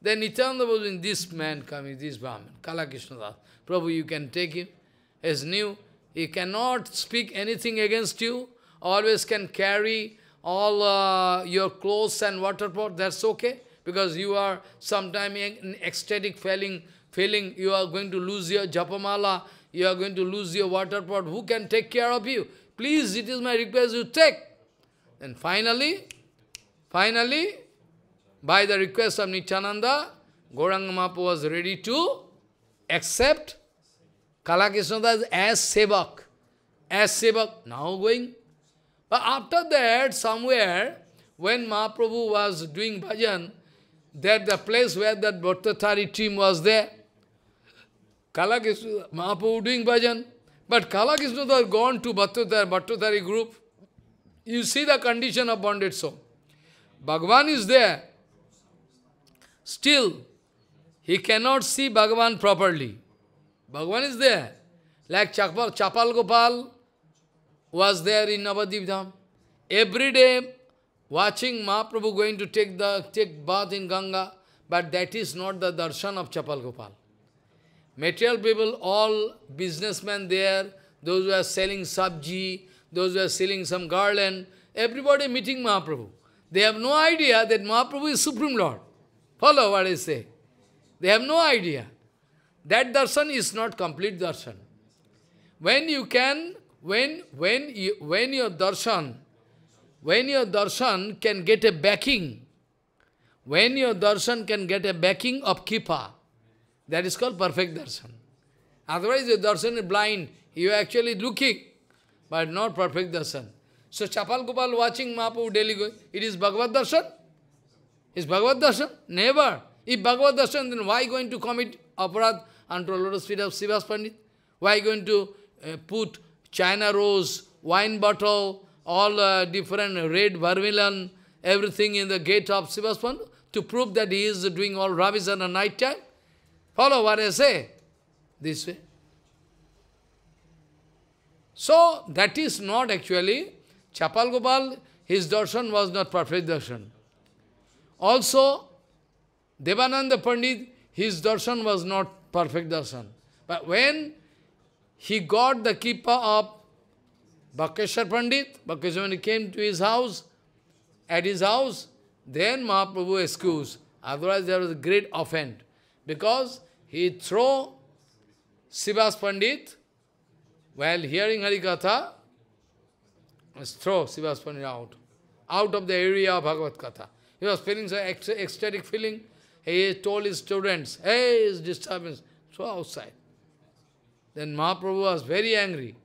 then Nityananda was in this man coming, this Brahman, Kala Krishnadas. Prabhu, you can take him. as new. He cannot speak anything against you. Always can carry all uh, your clothes and water pot, that's okay. Because you are sometime in ecstatic feeling, feeling you are going to lose your japamala, you are going to lose your water pot. Who can take care of you? Please, it is my request you take. And finally, finally, by the request of Nityananda, Gauranga Mahaprabhu was ready to accept Kalakrishnada's as sevak. As sevak, now going but after that, somewhere, when Mahaprabhu was doing bhajan, that the place where that Bhattatari team was there, Kalakishna, Mahaprabhu doing bhajan, but Kalakishna was gone to Bhattatari, Bhattatari group. You see the condition of bonded soul. Bhagavan is there. Still, he cannot see Bhagavan properly. Bhagavan is there. Like Chapal, Chapal Gopal, was there in Navadip Every day watching Mahaprabhu going to take the take bath in Ganga, but that is not the darshan of Chapal Gopal. Material people, all businessmen there, those who are selling sabji, those who are selling some garland, everybody meeting Mahaprabhu. They have no idea that Mahaprabhu is Supreme Lord. Follow what I say. They have no idea. That darshan is not complete darshan. When you can when, when, you, when your darshan, when your darshan can get a backing, when your darshan can get a backing of kipa, that is called perfect darshan. Otherwise, the darshan is blind. You are actually looking, but not perfect darshan. So, Chapal Gopal watching Mahaprabhu daily go. it is Bhagavad darshan? Is Bhagavad darshan? Never. If Bhagavad darshan, then why going to commit aparad unto lotus feet of Sivas Pandit? Why going to uh, put China rose, wine bottle, all uh, different red vermilion, everything in the gate of Sivaspan to prove that he is doing all Ravizan at night time. Follow what I say? This way. So, that is not actually, Chapal Gopal, his darshan was not perfect darshan. Also, Devananda Pandit, his darshan was not perfect darshan. But when he got the keeper of Bhakeshwar Pandit. Bhakeshwar Pandit came to his house, at his house, then Mahaprabhu excused. Otherwise there was a great offense. Because he threw Sivas Pandit while hearing Harikatha, throw Sivas Pandit out, out of the area of Bhagavad Katha. He was feeling some ecstatic feeling. He told his students, hey, it's disturbance, throw outside. Then Mahaprabhu was very angry.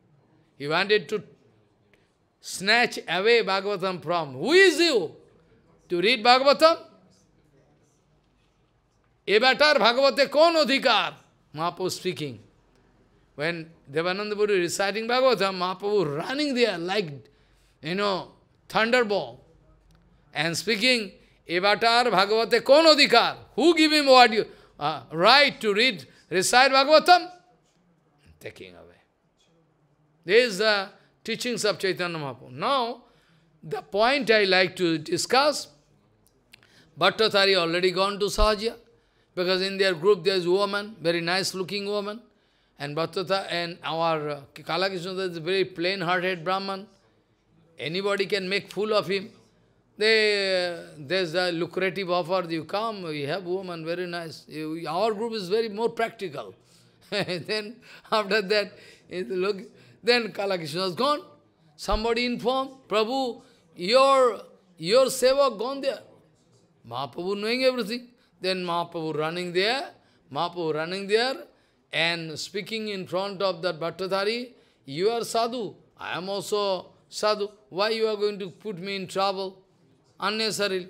He wanted to snatch away Bhagavatam from. Who is you to read Bhagavatam? Evatar Bhagavate kon odhikar? Mahaprabhu speaking. When Devananda Buddha reciting Bhagavatam, Mahaprabhu running there like, you know, thunderbolt. And speaking, Evatar Bhagavate kon odhikar? Who give him what you, uh, right to read, recite Bhagavatam? taking away. This is the teachings of Chaitanya Mahaprabhu. Now, the point I like to discuss, Bhattacharya already gone to Sahaja, because in their group there is woman, very nice looking woman, and Bhattata and our uh, Kalakishna is very plain-hearted Brahman. Anybody can make fool of him. They, uh, there's a lucrative offer, you come, we have woman, very nice. Our group is very more practical. then after that, look, then Kalakishna was gone. Somebody informed, Prabhu, your, your seva gone there. Mahaprabhu knowing everything. Then Mahaprabhu running there, Mahaprabhu running there, and speaking in front of that Bhattadhari, you are sadhu, I am also sadhu. Why you are going to put me in trouble? Unnecessarily.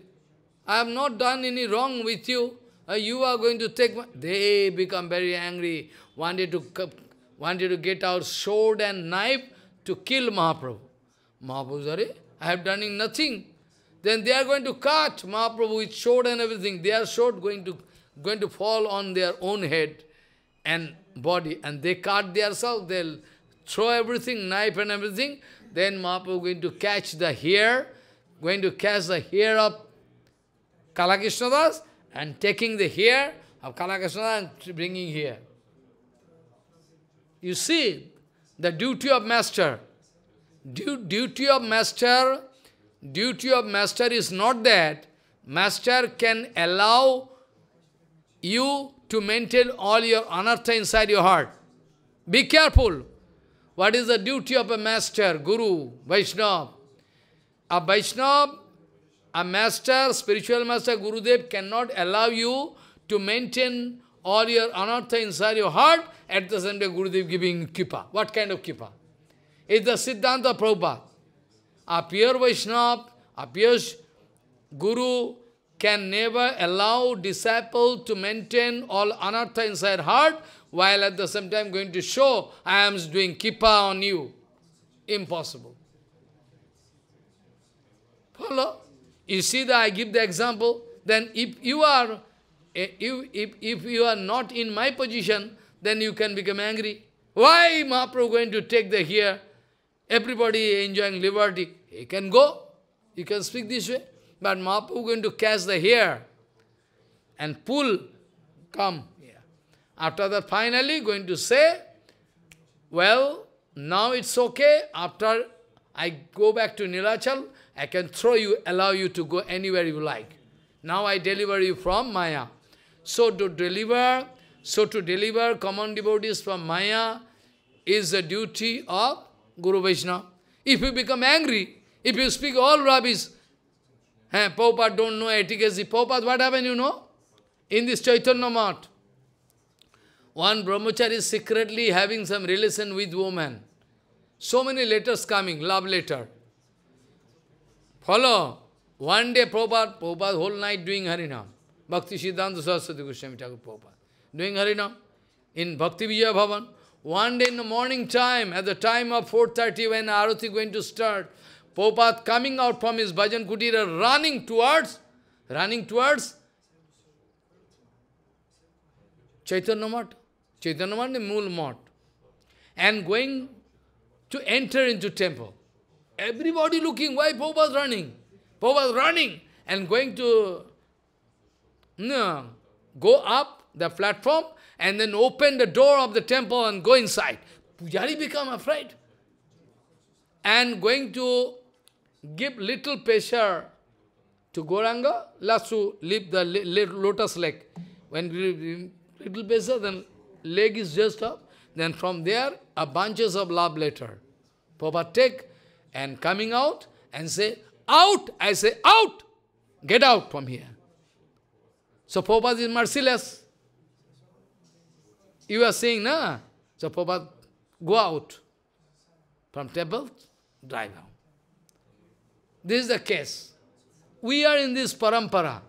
I have not done any wrong with you. Uh, you are going to take my... They become very angry wanted to, wanted to get our sword and knife to kill Mahaprabhu. Mahaprabhu said, I have done nothing. Then they are going to cut Mahaprabhu with sword and everything. Their sword going to going to fall on their own head and body. And they cut themselves, they'll throw everything, knife and everything. Then Mahaprabhu going to catch the hair, going to catch the hair of Kalakishnadas and taking the hair of Kalakishnadas and bringing here. You see, the duty of master. Du duty of master, duty of master is not that master can allow you to maintain all your anartha inside your heart. Be careful. What is the duty of a master, guru, Vaishnava? A Vaishnava, a master, spiritual master, Gurudev cannot allow you to maintain all your anartha inside your heart, at the same time Gurudev giving kippa. What kind of kippa? Is the Siddhanta Prabhupada. A pure Vaishnava, a pure Guru can never allow disciple to maintain all anartha inside heart, while at the same time going to show, I am doing kippa on you. Impossible. Follow? You see that I give the example, then if you are Eh, if, if, if you are not in my position, then you can become angry. Why Mahaprabhu going to take the here? Everybody enjoying liberty. He can go. He can speak this way. But Mahaprabhu going to catch the hair and pull, come After that, finally going to say, well, now it's okay. After I go back to Nilachal, I can throw you, allow you to go anywhere you like. Now I deliver you from Maya. So to deliver, so to deliver common devotees from Maya is the duty of Guru Vaishnava. If you become angry, if you speak all rubbish, eh, Prabhupada don't know etiquette, Prabhupada, what happened, you know? In this Chaitanya Mat, one brahmachari is secretly having some relation with woman. So many letters coming, love letter. Follow. One day Prabhupada, Prabhupada whole night doing Harinam. Bhakti Siddhanta Saraswati Goswami Thakur Prabhupada. Doing Harinam in Bhakti Vijaya Bhavan. One day in the morning time, at the time of 4.30 when Arati going to start, Prabhupada coming out from his bhajan kutira, running towards, running towards Chaitanya Mata. Chaitanya Mata Mool Mata. And going to enter into temple. Everybody looking, why Prabhupada's running? Prabhupada's running and going to no, go up the platform and then open the door of the temple and go inside. Pujari become afraid. And going to give little pressure to Goranga, Lasu leave the lotus leg. When little pressure, then leg is just up. Then from there, a bunches of love letter. Papa take and coming out and say, out, I say, out, get out from here. So Prabhupada is merciless. You are saying, nah? So Prabhupada, go out from temple, drive out. This is the case. We are in this parampara.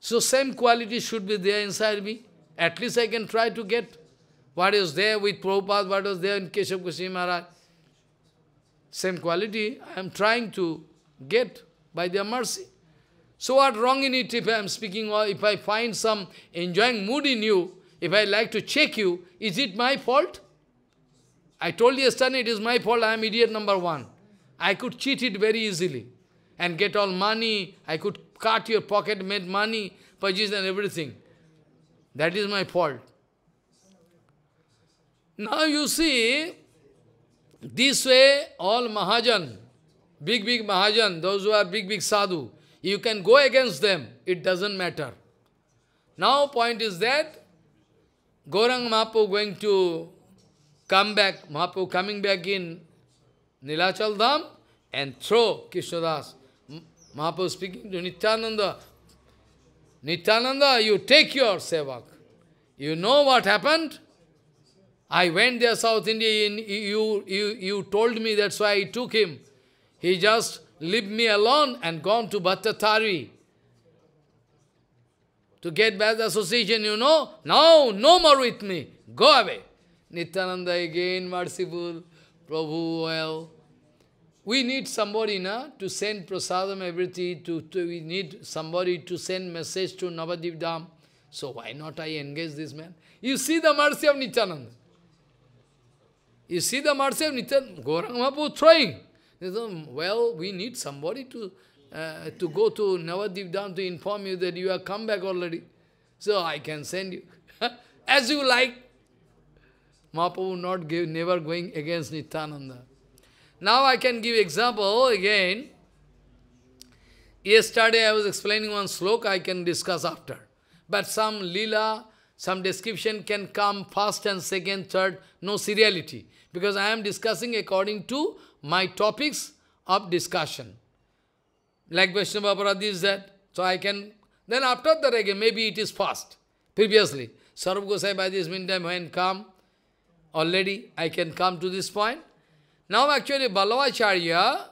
So same quality should be there inside me. At least I can try to get what is there with Prabhupada, what was there in Keshav Goswami Maharaj. Same quality I am trying to get by their mercy. So what wrong in it if I am speaking or if I find some enjoying mood in you, if I like to check you, is it my fault? I told yesterday it is my fault, I am idiot number one. I could cheat it very easily and get all money, I could cut your pocket, make money, purchase and everything. That is my fault. Now you see, this way all Mahajan, big, big Mahajan, those who are big, big sadhu, you can go against them, it doesn't matter. Now point is that Gorang Mahaprabhu going to come back, Mahaprabhu coming back in Nilachal Dham and throw Kishodas. Mahaprabhu speaking to Nityananda, Nityananda, you take your sevak. You know what happened? I went there, South India, in, you, you, you told me, that's why I took him. He just leave me alone and gone to Bhattatari. To get bad association, you know, no, no more with me, go away. Nityananda again, merciful, Prabhu, well. We need somebody na, to send prasadam everything, to, to, we need somebody to send message to Navadiv Dham. So why not I engage this man? You see the mercy of Nityananda. You see the mercy of Nityananda. Gauranga Mahaprabhu throwing. They said, well, we need somebody to, uh, to go to Navadip Dham to inform you that you have come back already. So I can send you. As you like. Mahaprabhu not give, never going against Nityananda. Now I can give example again. Yesterday I was explaining one sloka I can discuss after. But some lila, some description can come first and second, third, no seriality. Because I am discussing according to my topics of discussion. Like Vaishnava Paradi is that, so I can, then after that again, maybe it is fast. Previously, Sarv Gosai by this meantime when come, already I can come to this point. Now actually Ballavacharya,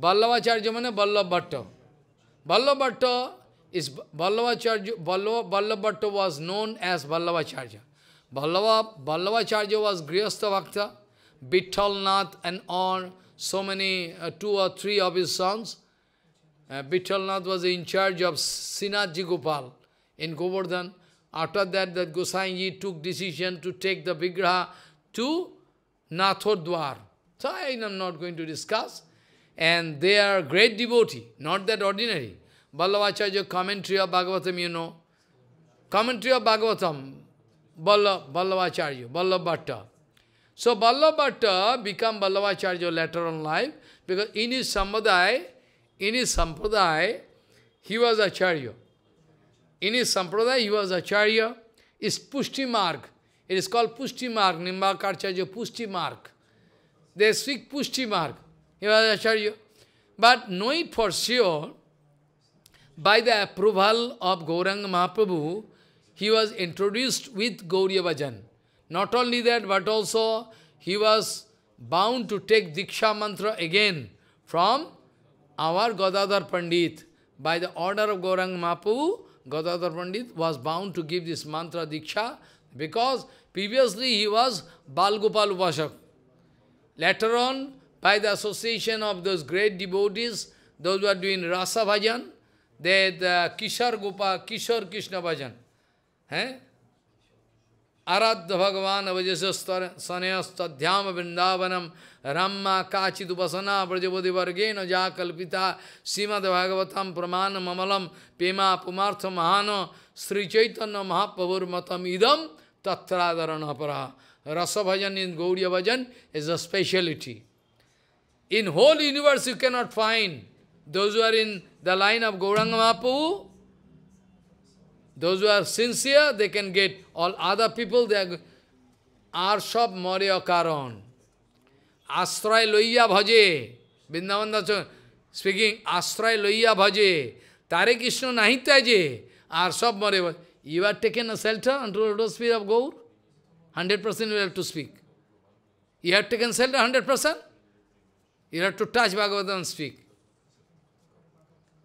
Ballavacharya means Ballavabhatta. Ballavabhatta is Ballavacharya, Ballavabhatta was known as Ballavacharya. Ballava, Ballavacharya was Grihastha Bhakta. Bittalnath and all, so many, uh, two or three of his sons. Uh, Vittalnath was in charge of Sinaji Gopal in Govardhan. After that, that Gosainji took decision to take the Vigraha to Nathodwar. So I am not going to discuss. And they are great devotee, not that ordinary. Ballavacharya commentary of Bhagavatam, you know. Commentary of Bhagavatam, Balla, Ballavacharya, Ballabhatta. So Vallabhata become Vallabhacharya later on life because in his sampradaya, in his sampradaya, he was Acharya. In his sampradaya, he was Acharya. It's Pushti Mark. It is called Pushti Mark. Nimbakarcharya Pushti Mark. They speak Pushti Mark. He was Acharya. But knowing for sure, by the approval of Gauranga Mahaprabhu, he was introduced with Gauriya Bhajan. Not only that, but also he was bound to take Diksha mantra again from our Godadhar Pandit. By the order of Gaurang Mapu, Godadhar Pandit was bound to give this mantra Diksha because previously he was Balgopal Upasak. Later on, by the association of those great devotees, those who are doing Rasa Bhajan, they the Kishar Gopa, Kishor Krishna Bhajan. Eh? Aradha Bhagavan Sanyastadyam Vrindavanam Ramma Kachidupasana Brajavadi Vargena Jakalpita Simad Bhagavatam Pramana Amalam Pema Pumartha Mahano Sri Chaitanya Mahaprabhur Matam Idam Tatradharanapara Rasa Bhajan in Gauriya Bhajan is a speciality. In whole universe you cannot find those who are in the line of Gauranga Mahaprabhu, those who are sincere, they can get all other people, they are Arshab Maurya Karan. Astray Loiya Bhaje. Vrindavan speaking, Astray Loiya Bhaje. Tare Krishna Nahi Taje. Arshab Maurya You are taken a shelter under the sphere of Gaur? 100% you have to speak. You have taken shelter 100%? You have to touch Bhagavatam and speak.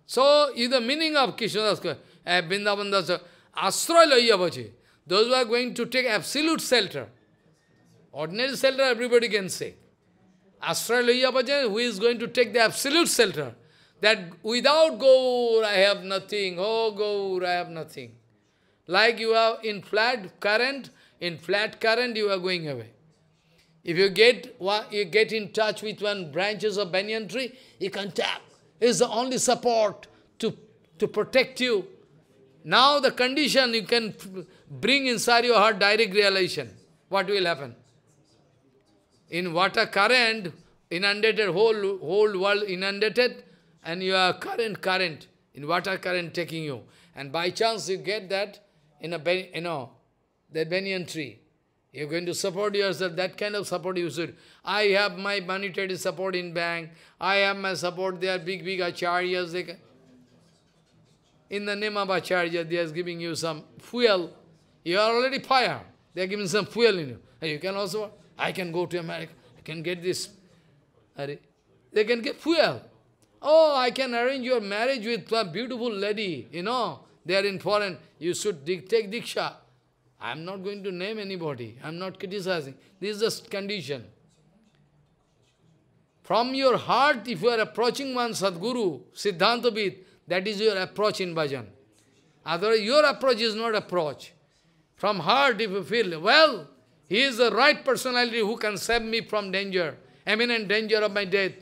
So, is the meaning of Krishna's question uh, Vrindavan Dasa, Astroy Loyabhaji. Those who are going to take absolute shelter. Ordinary shelter everybody can say. Astroy Loyabhaji, who is going to take the absolute shelter. That without Gaur I have nothing, oh Gaur I have nothing. Like you are in flat current, in flat current you are going away. If you get you get in touch with one branches of banyan tree, you can tap. It's the only support to, to protect you. Now the condition you can bring inside your heart direct realization. What will happen? In water current, inundated, whole, whole world inundated, and your current, current, in water current taking you. And by chance you get that in a, you know, the banyan tree. You're going to support yourself, that kind of support you should. I have my monetary support in bank, I have my support, There are big, big acharyas, they can, in the name of Acharya, they are giving you some fuel. You are already fire. They are giving some fuel in you. And you can also, I can go to America, I can get this. They can get fuel. Oh, I can arrange your marriage with a beautiful lady, you know, they are in foreign, you should take Diksha. I am not going to name anybody, I am not criticizing. This is the condition. From your heart, if you are approaching one Sadguru, Siddhantabit, that is your approach in bhajan. Otherwise, your approach is not approach. From heart, if you feel, well, he is the right personality who can save me from danger, imminent danger of my death.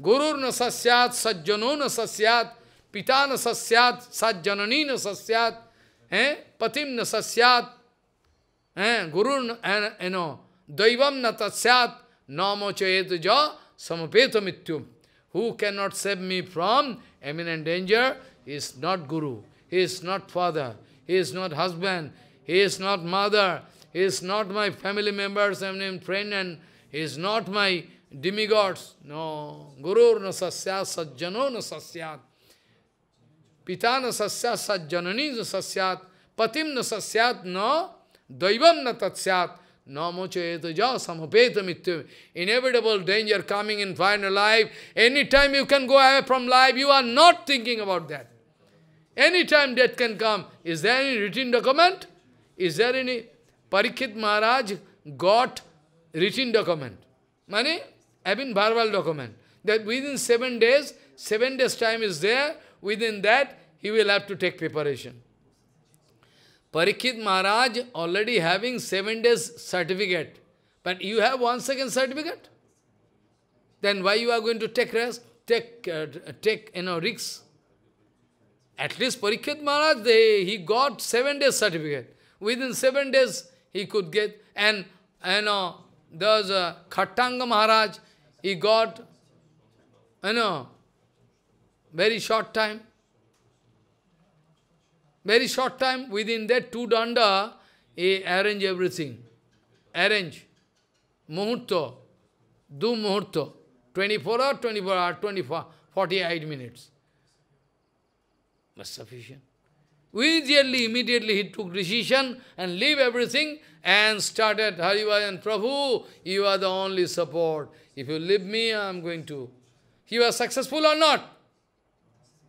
Guru na sasyat, sajjano na sasyat, pita na sasyat, sajjanani na sasyat, eh? patim na sasyat, eh? guru na, eh, you eh, know, daivam na tasyat, namo chayet ja samapetam ityum. Who cannot save me from imminent danger is not Guru, he is not father, he is not husband, he is not mother, he is not my family members, I mean friend, and he is not my demigods. No, Guru na sasyat, sajjano na sasyat, pita na sasyat, sajjanani na sasyat, patim na sasyat, no, daivam na tatsyat, Namochayeta ja samapeta mityu. Inevitable danger coming in final life. Anytime you can go away from life, you are not thinking about that. Anytime death can come. Is there any written document? Is there any? Parikhit Maharaj got written document. Money? Having verbal document. That within seven days, seven days time is there. Within that, he will have to take preparation. Parikit Maharaj already having seven days certificate. But you have one second certificate? Then why you are going to take rest, take, uh, take you know, risks? At least Parikit Maharaj, they, he got seven days certificate. Within seven days, he could get, and you know, there's a Khattanga Maharaj, he got, you know, very short time. Very short time, within that two danda, he arrange everything. Arrange. Muhurta. Do muhurta. 24 hour, 24 hour, 24, 48 minutes. That's sufficient. Immediately, immediately he took decision and leave everything and started Harivajan Prabhu, you are the only support. If you leave me, I am going to. He was successful or not?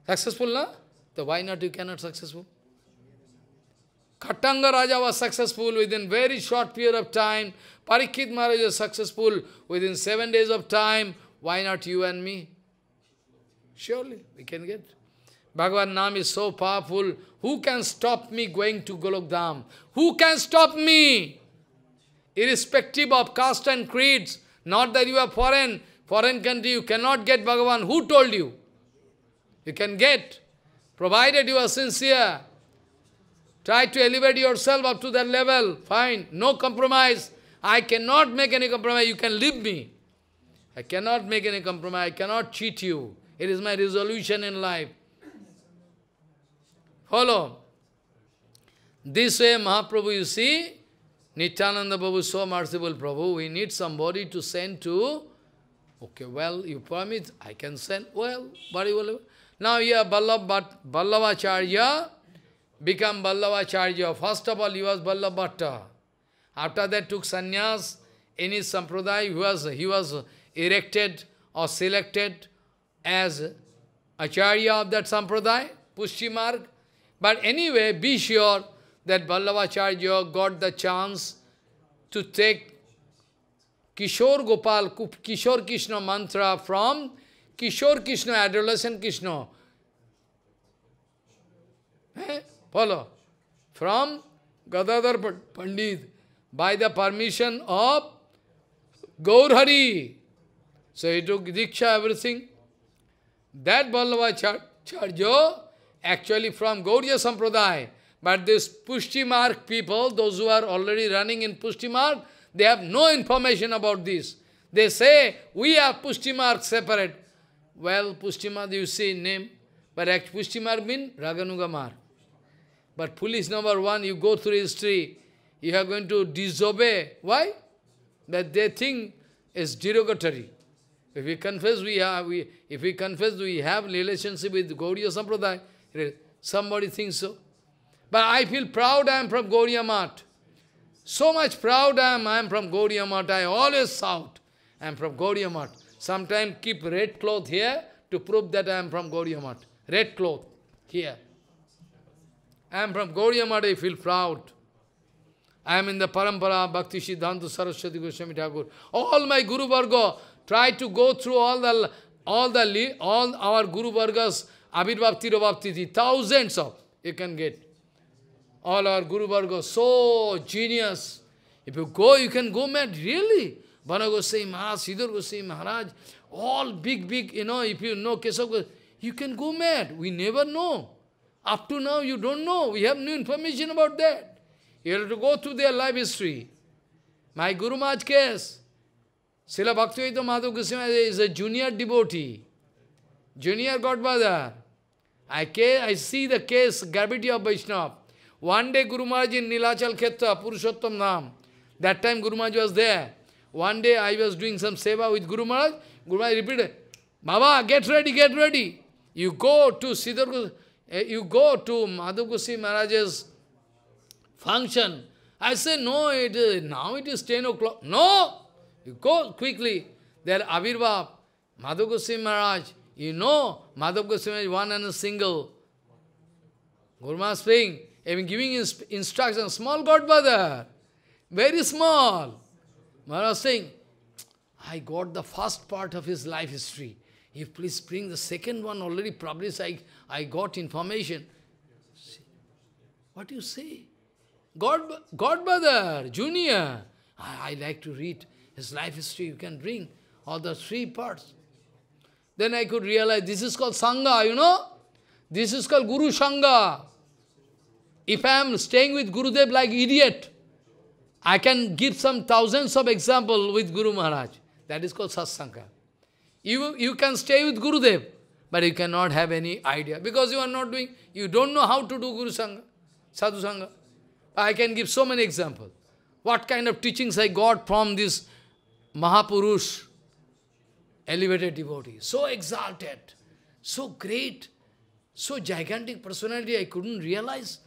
Successful, na? No? So why not you cannot successful? Khattanga Raja was successful within very short period of time. Parikshit Maharaj was successful within seven days of time. Why not you and me? Surely we can get. Bhagavan Nam is so powerful. Who can stop me going to Golokdham? Who can stop me? Irrespective of caste and creeds. Not that you are foreign. Foreign country, you cannot get Bhagavan. Who told you? You can get. Provided you are sincere. Try to elevate yourself up to that level. Fine. No compromise. I cannot make any compromise. You can leave me. I cannot make any compromise. I cannot cheat you. It is my resolution in life. Follow. This way, Mahaprabhu, you see, Nityananda Prabhu, so merciful Prabhu, we need somebody to send to. Okay, well, you permit, I can send. Well, very well. Now here, Ballava, Ballavacharya, become Vallabhacharya. First of all, he was Vallabhatta. After that took sannyas, in his sampradaya, he was, he was erected or selected as Acharya of that sampradaya, Pushchimarg. But anyway, be sure that Vallabhacharya got the chance to take Kishore Gopal, Kishore Krishna mantra from Kishore Krishna, adolescent Krishna. Eh? Follow. From Gadadhar Pandit, by the permission of Gaurhari. So he took Diksha, everything. That Vallabhacharya, actually from Gauriya Sampradaya, but this Pushtimark people, those who are already running in Pushtimark, they have no information about this. They say, we are Pushtimark separate. Well, Pushtimark, you see name, but Pushtimark means Raganuga Mark. But police number one, you go through history, you are going to disobey. Why? That they think is derogatory. If we confess we are, we, if we confess we have relationship with Gauriya Sampradaya, somebody thinks so. But I feel proud I am from Gauriya Mat. So much proud I am, I am from Gauriya Mat. I always shout, I am from Gauriya Mat. Sometimes keep red cloth here to prove that I am from Gauriya Mat. Red cloth here. I am from Gauriya I feel proud. I am in the parampara, Bhakti Siddhanta Saraswati Goswami Thakur. All my Guru Varga try to go through all the all the all our Guru Vargas, Abhirbhav Tirobhaptiti, thousands of you can get. All our Guru Vargas, so genius. If you go, you can go mad, really. Bana Goswami Maharaj, Siddhar Goswami Maharaj, all big, big, you know, if you know Keshav you can go mad. We never know. Up to now, you don't know. We have no information about that. You have to go through their life history. My Guru Maharaj case, Srila Bhaktivedanta Madhav Goswami is a junior devotee, junior Godfather. I, I see the case, gravity of Vaishnava. One day Guru Maharaj in Nilachal Khetta, Purushottam Nam, that time Guru Maharaj was there. One day I was doing some seva with Guru Maharaj, Guru Maharaj repeated, Baba, get ready, get ready. You go to Siddhar Eh, you go to Madhukusi Maharaj's function. I say, no, it is, now it is 10 o'clock. No! You go quickly. There Avirbhav, Madhukusi Maharaj. You know Madhukusi Maharaj, one and a single. Gurma saying, I am giving his instructions, small Godfather, very small. Maharaj saying, I got the first part of his life history. If please bring the second one already published, I, I got information. What do you say? God, Godmother, Junior, I, I like to read his life history, you can bring all the three parts. Then I could realize this is called Sangha, you know? This is called Guru Sangha. If I am staying with Gurudev like idiot, I can give some thousands of example with Guru Maharaj. That is called Satsanga. You, you can stay with Gurudev but you cannot have any idea, because you are not doing, you don't know how to do Guru Sangha, Sadhu Sangha. I can give so many examples. What kind of teachings I got from this Mahapurush, elevated devotee, so exalted, so great, so gigantic personality, I couldn't realize,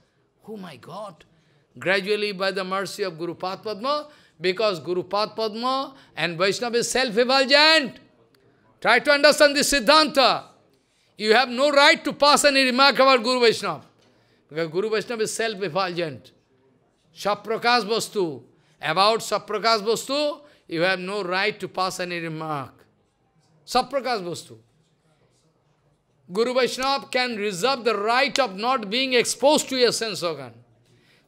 oh my God. Gradually, by the mercy of Guru Padma, because Guru Padma and Vaishnava is self-effulgent. Try to understand this Siddhanta. You have no right to pass any remark about Guru Vaishnav. Because Guru Vaishnav is self-effulgent. Saprakas Vastu. About Saprakas Vastu, you have no right to pass any remark. Saprakas Vastu. Guru Vaishnav can reserve the right of not being exposed to your sense organ.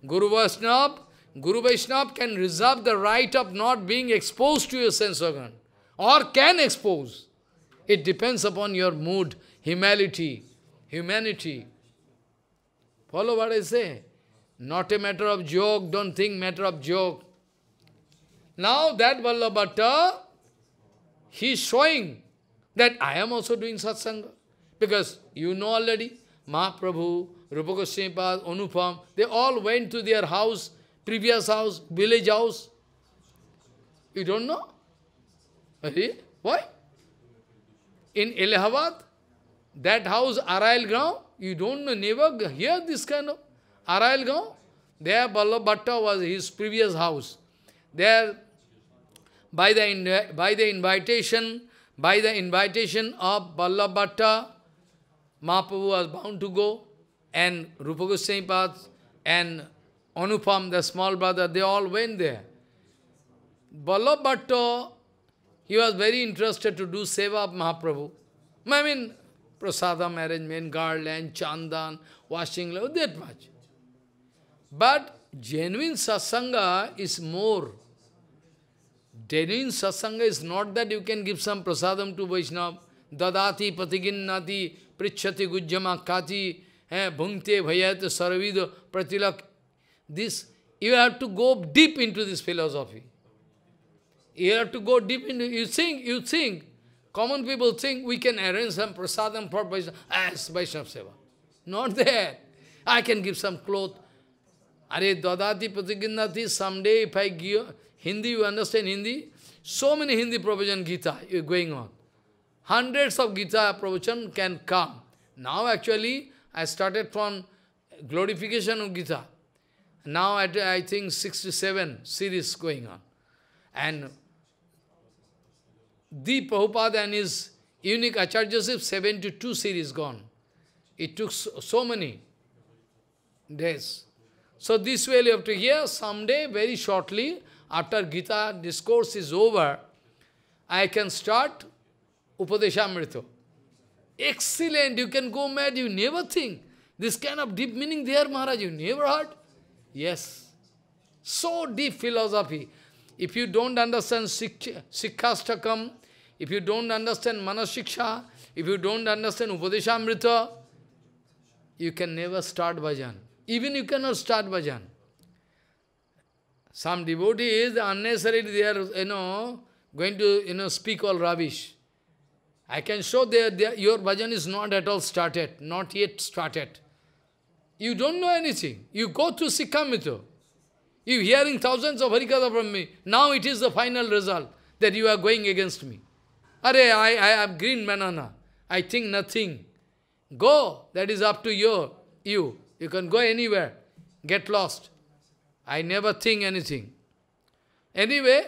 Guru Vaishnav, Guru Vaishnava can reserve the right of not being exposed to your sense organ. Or can expose. It depends upon your mood humanity, humanity. Follow what I say? Not a matter of joke, don't think matter of joke. Now that Vallabhata, he is showing that I am also doing satsanga. Because you know already, Mahaprabhu, Rupa Goswami Anupam, they all went to their house, previous house, village house. You don't know? Why? In Allahabad, that house, Arail Gaon, you don't know, never hear this kind of Arail Gaon. There Ballabhatta was his previous house. There, by the, by the invitation, by the invitation of Ballabhatta, Mahaprabhu was bound to go, and Rupa Goswami and Anupam, the small brother, they all went there. Ballabhatta, he was very interested to do seva of Mahaprabhu. I mean, prasadam arrangement, garland, chandan, washing, that much. But genuine satsanga is more. Genuine satsanga is not that you can give some prasadam to Vaishnava. Dadati, patiginnati, prichati, gujjama, kati, bhunte, bhayat, sarvido, pratilak. This, you have to go deep into this philosophy. You have to go deep into, you think, you think, Common people think we can arrange some prasadam for Vaishnava. As Vaishnava Seva. Not there. I can give some cloth. Are dadati Some someday if I give, Hindi, you understand Hindi? So many Hindi provision Gita going on. Hundreds of Gita provision can come. Now actually, I started from glorification of Gita. Now at, I think 67 series going on. And the Prabhupada and his unique acharya to 72 series gone. It took so, so many days. So this way you have to hear, someday, very shortly, after Gita discourse is over, I can start Upadeshamrita. Excellent, you can go mad, you never think. This kind of deep meaning there, Maharaj, you never heard? Yes. So deep philosophy. If you don't understand Sikhastakam, if you don't understand Manasiksha, if you don't understand Upadeshamrita, you can never start bhajan. Even you cannot start bhajan. Some devotees, unnecessarily they are, you know, going to, you know, speak all rubbish. I can show their, your bhajan is not at all started, not yet started. You don't know anything. You go to Sikhamito. You hearing thousands of Harikatha from me. Now it is the final result that you are going against me. Are I, I am green banana. I think nothing. Go. That is up to you. You. You can go anywhere. Get lost. I never think anything. Anyway,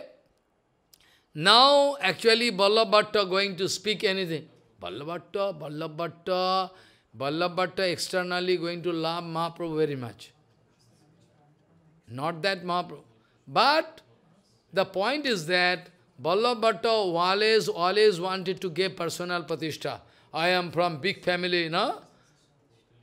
now actually Ballabhatta going to speak anything. Ballabhatta, Ballabhatta, Ballabhatta externally going to love Mahaprabhu very much. Not that Mahaprabhu. But the point is that Vallabhatta always, always wanted to give personal pratishtha. I am from big family, no?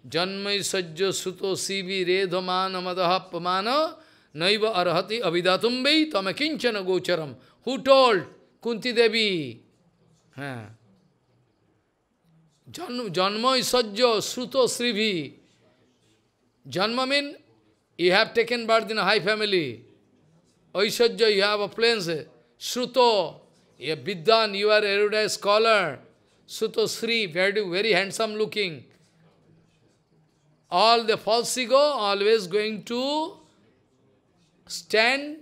Janmai sajya suto sivi redhamana madaha pamana naiva arhati avidatumbai tamakinchana gocharam. Who told? Kunti Devi. Janmai sajya suto srivi. Janma means you have taken birth in a high family. Aishajya, you have appliances. Shruto, you are Vidyan, you are erudite scholar. Suto Sri, very, very handsome looking. All the falsigo always going to stand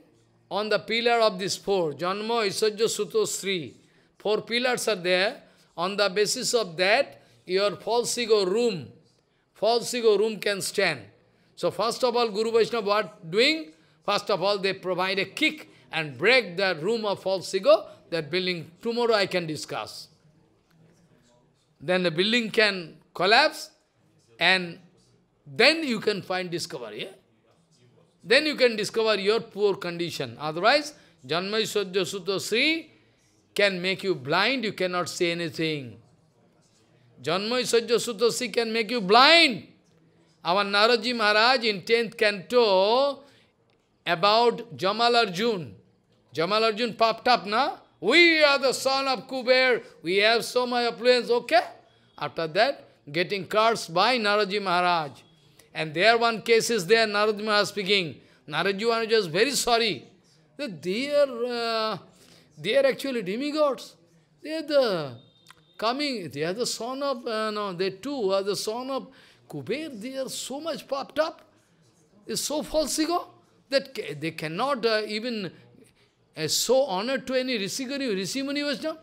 on the pillar of this four. Janma, Isajya, Suto, Sri. Four pillars are there. On the basis of that, your falsigo room, falsigo room can stand. So first of all, Guru Vaishnava what doing? First of all, they provide a kick and break the room of false ego. That building, tomorrow I can discuss. Then the building can collapse and then you can find discovery. Yeah? Then you can discover your poor condition. Otherwise, Janma Suto Sri can make you blind, you cannot see anything. Janma Suto Sri can make you blind. Our Naraji Maharaj in 10th canto about Jamal Arjun. Jamal Arjun popped up, na? We are the son of Kuber. We have so much affluence, okay? After that, getting cursed by Naraji Maharaj. And there one case is there, Naraji Maharaj speaking. Naraji Maharaj is very sorry. That they are, uh, they are actually demigods. They are the coming, they are the son of, uh, no, they too are the son of Kuber, they are so much popped up, is so false ego, that they cannot uh, even uh, show honor to any Rishiguni, Rishimuni Vaishnava.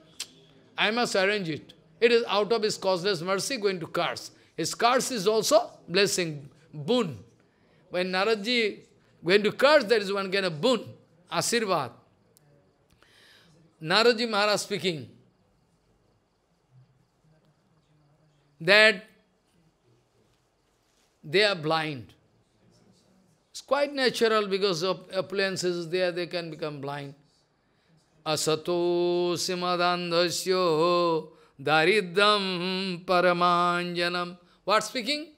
I must arrange it. It is out of his causeless mercy going to curse. His curse is also blessing, boon. When Naraji going to curse, there is one kind of boon, asirvad. Naraji Maharaj speaking that they are blind. It's quite natural because of appliances there, they can become blind. Asato simadandhasyo daridam paramanjanam. What speaking?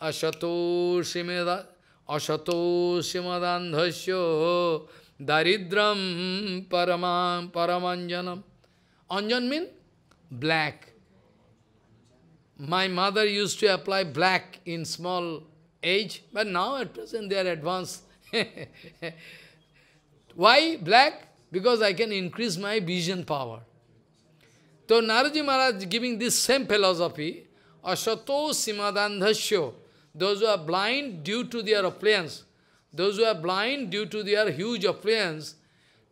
Asato simada ashato simadandhasyo daridram paramanjanam. Anjan means black. My mother used to apply black in small age, but now at present they are advanced. Why black? Because I can increase my vision power. So Naraji Maharaj giving this same philosophy, Ashato Simadandhasyo, those who are blind due to their opulence, those who are blind due to their huge affluence,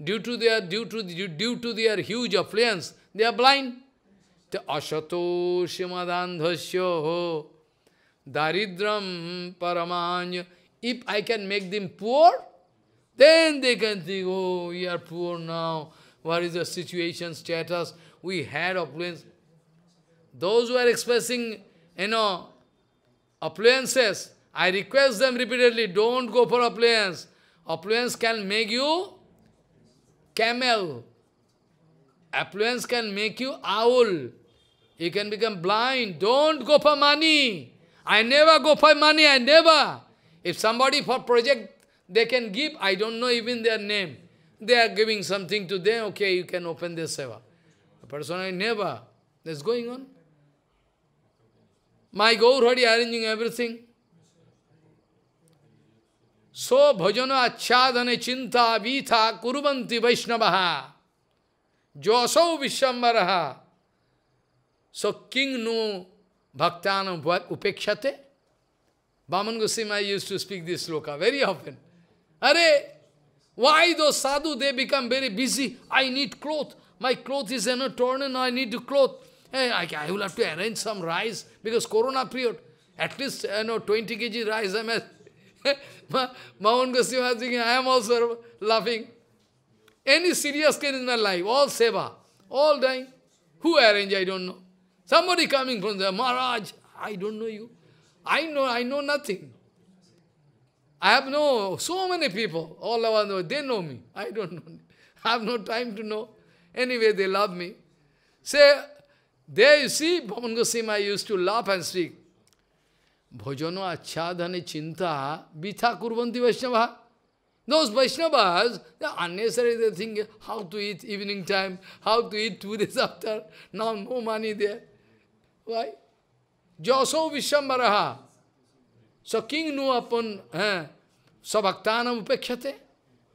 due to their due to due, due to their huge affluence, they are blind asatoshimadaandhasyo daridram paramanya. If I can make them poor, then they can think, oh, we are poor now. What is the situation, status? We had opulence. Those who are expressing, you know, appliances, I request them repeatedly, don't go for opulence. Opulence can make you camel. Appliance can make you owl. You can become blind. Don't go for money. I never go for money, I never. If somebody for project, they can give, I don't know even their name. They are giving something to them, okay, you can open their seva. A person I never. That's going on. My Gaur Hari arranging everything. So bhajana achadane chinta vitha kurubanti vaishnavaha. Josau vishambaraha. So, king no bhaktanam upekshate. Bhaman Goswami used to speak this sloka very often. Are, why those sadhu, they become very busy. I need cloth. My cloth is in a torn and I need cloth. Eh, I, I will have to arrange some rice because corona period. At least, you know, 20 kg rice. I'm at, Mahan Goswami thinking, I am also laughing. Any serious kid in my life, all seva, all dying. Who arrange, I don't know. Somebody coming from there, Maharaj, I don't know you. I know, I know nothing. I have no, so many people, all over they know me. I don't know. I have no time to know. Anyway, they love me. Say, there you see, Bhavan Goswami, I used to laugh and speak. Bhojano achadhane chinta vitha kurvanti Vaishnava. Those Vaishnavas, the unnecessary they think how to eat evening time, how to eat two days after, now no money there. Why? Jaso Vishwambaraha. So king knew upon eh, Sabhaktanam Upekhyate.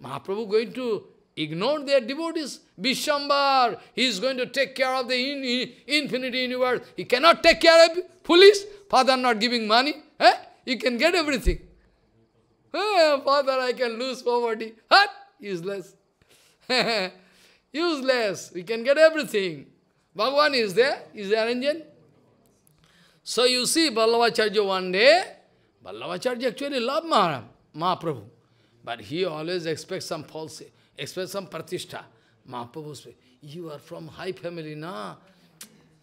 Mahaprabhu going to ignore their devotees. Vishambhar, he is going to take care of the in, in, infinite universe. He cannot take care of foolish. Father not giving money. Eh? You can get everything. Eh, father, I can lose poverty. Useless. Useless. We can get everything. Bhagavan is there. Is there engine? So you see, Ballavacharya one day, Ballavacharya actually loved Maharaj, Mahaprabhu. But he always expects some false, expects some pratishtha. Mahaprabhu says, you are from high family, na?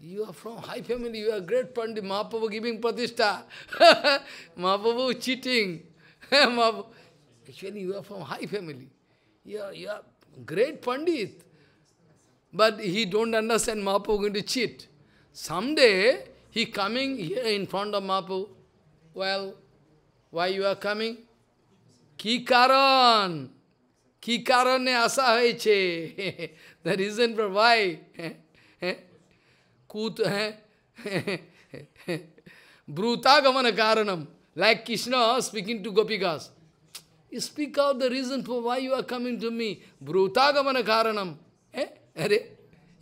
You are from high family, you are great pandit. Mahaprabhu giving pratishtha. Mahaprabhu cheating. Actually, you are from high family. You are, you are great pandit. But he don't understand Mahaprabhu going to cheat. Someday, he coming here in front of Mapu. Well, why you are coming? Ki karan. Ki karan ne asa hoyeche. The reason for why. Kut hai. Brutagamana karanam. Like Krishna speaking to Gopikas. speak out the reason for why you are coming to me. Brutagamana karanam. Eh?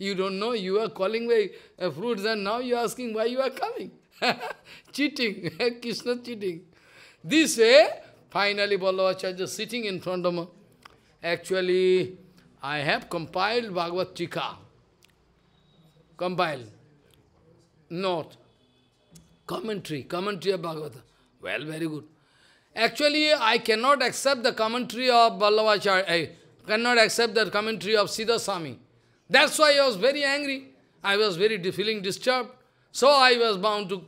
You don't know, you are calling by uh, fruits and now you are asking why you are coming. cheating, Krishna cheating. This way, finally Balavacharya sitting in front of me. Actually, I have compiled Bhagavad Gita. Compiled. Not. Commentary. Commentary of Bhagavad. Well, very good. Actually, I cannot accept the commentary of Balavacharya. I eh, cannot accept the commentary of Siddha Swami. That's why I was very angry. I was very feeling disturbed. So I was bound to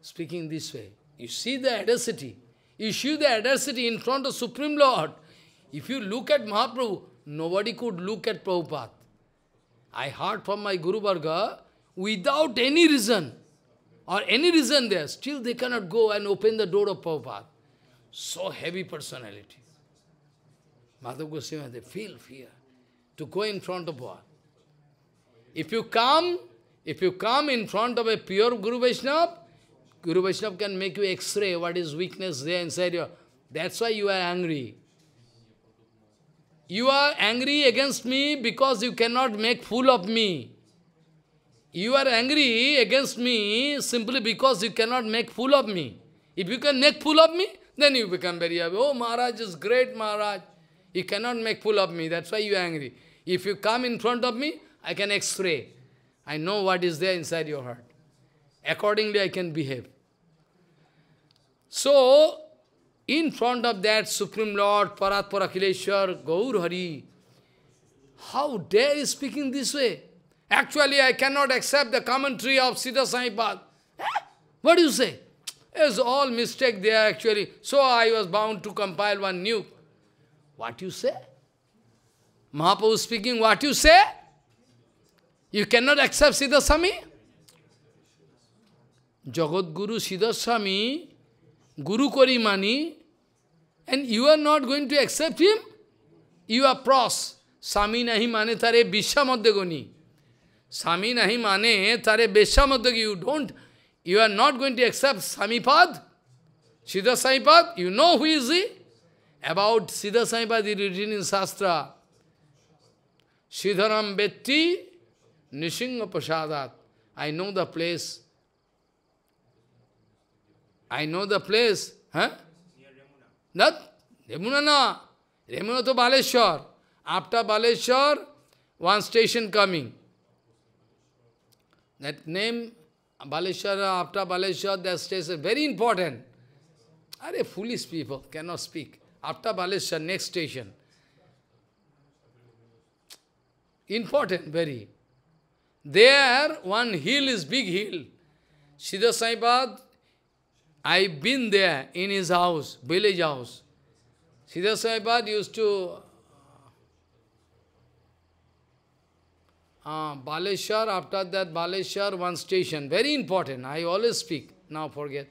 speaking this way. You see the adversity. You see the adversity in front of Supreme Lord. If you look at Mahaprabhu, nobody could look at Prabhupada. I heard from my Guru Varga, without any reason, or any reason there, still they cannot go and open the door of Prabhupada. So heavy personality. Madhav Goswami, they feel fear to go in front of one. If you come, if you come in front of a pure Guru Vaishnava, Guru Vaishnava can make you x-ray what is weakness there inside you. That's why you are angry. You are angry against me because you cannot make fool of me. You are angry against me simply because you cannot make fool of me. If you can make fool of me, then you become very happy. Oh, Maharaj is great, Maharaj. You cannot make fool of me. That's why you are angry. If you come in front of me, I can x-ray. I know what is there inside your heart. Accordingly, I can behave. So, in front of that Supreme Lord, Paratpara Kileshwar, Gaur Hari, how dare you speaking this way? Actually, I cannot accept the commentary of Siddha Eh? What do you say? It's all mistake there actually. So I was bound to compile one new. What you say? Mahaprabhu speaking, what you say? You cannot accept Siddhaswami? Jagat Guru Siddhaswami, Guru Korimani, and you are not going to accept him? You are pros. Swami nahi mane tare vishwamaddagoni. Swami nahi mane tare vishwamaddagoni. You don't, you are not going to accept Samipad? Siddha pad you know who is he? About Siddha Saipad, it is written in Shastra. Siddharam Betti Nishinga Prasadat. I know the place. I know the place. Huh? Not Remuna na. Remuna to Baleshwar. After Baleshwar, one station coming. That name, Baleshwar, after Baleshwar, that station, very important. Are foolish people, cannot speak. After Baleshwar, next station. Important, very. There, one hill is big hill. Siddha Saipad, I've been there in his house, village house. Siddha Saipad used to Uh, Baleshwar, after that Baleshwar, one station, very important, I always speak, now forget.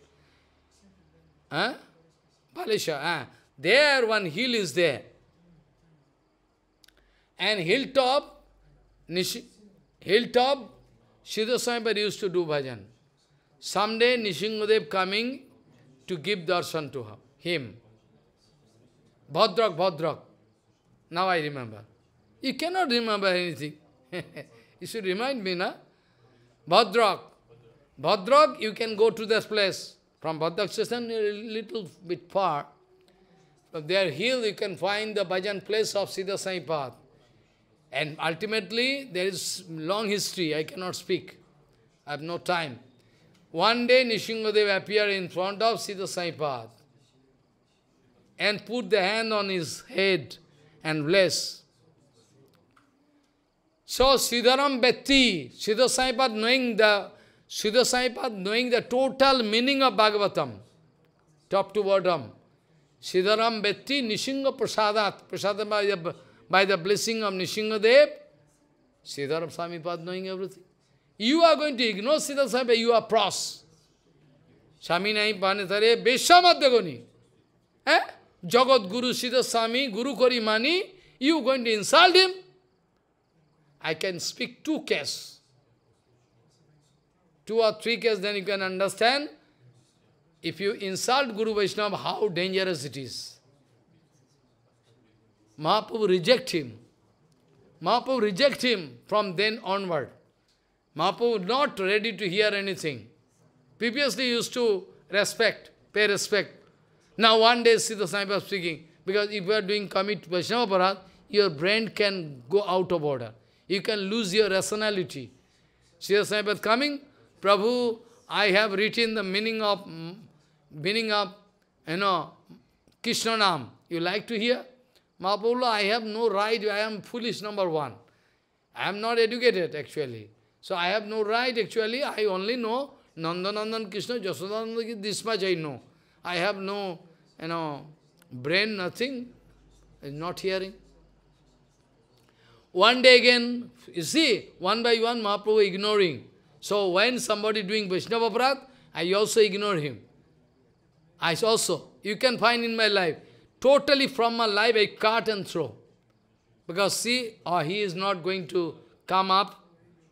Huh? Baleshwar, huh? Ah. there one hill is there. And hilltop, Nishi, hilltop, Siddha Swami used to do bhajan. Someday Nishingadev coming to give darshan to her, him. Bhadrak, Bhadrak. Now I remember. You cannot remember anything. you should remind me, na? Bhadrak. Bhadrak, you can go to this place. From Bhadrak station, a little bit far. From there hill, you can find the bhajan place of Siddha Sai Path. And ultimately, there is long history, I cannot speak. I have no time. One day, Nishingadev appeared in front of Siddha Saipad and put the hand on his head and bless. So Siddharam Bhatti, Siddha Saipad knowing the Siddha Saipad knowing the total meaning of Bhagavatam, top to bottom. Siddharam Bhatti Nishinga Prasadat. Prasadam by the blessing of Nishingadev, Siddhartha Pad knowing everything. You are going to ignore Siddhartha Samipad, you are pros. Swami Naim Panetare, Beshamadagoni. Eh? Jagat Guru Siddhartha Swami, Guru Kori Mani, you going to insult him? I can speak two cases. Two or three cases, then you can understand. If you insult Guru Vaishnava, how dangerous it is. Mahaprabhu reject him. Mahaprabhu reject him from then onward. Mahaprabhu not ready to hear anything. Previously used to respect, pay respect. Now one day Siddha Sai was speaking, because if you are doing commit Vaishnava Parad, your brain can go out of order. You can lose your rationality. Siddha Sai was coming, Prabhu, I have written the meaning of, meaning of, you know, Krishna Nam. You like to hear? Mahaprabhu, I have no right, I am foolish, number one. I am not educated, actually. So I have no right, actually, I only know Nandanandan Krishna, Jasodananda, this much I know. I have no, you know, brain, nothing, not hearing. One day again, you see, one by one Mahaprabhu ignoring. So when somebody doing Vaishnava Prat, I also ignore him. I also, you can find in my life, Totally from my life, I cut and throw. Because see, oh, he is not going to come up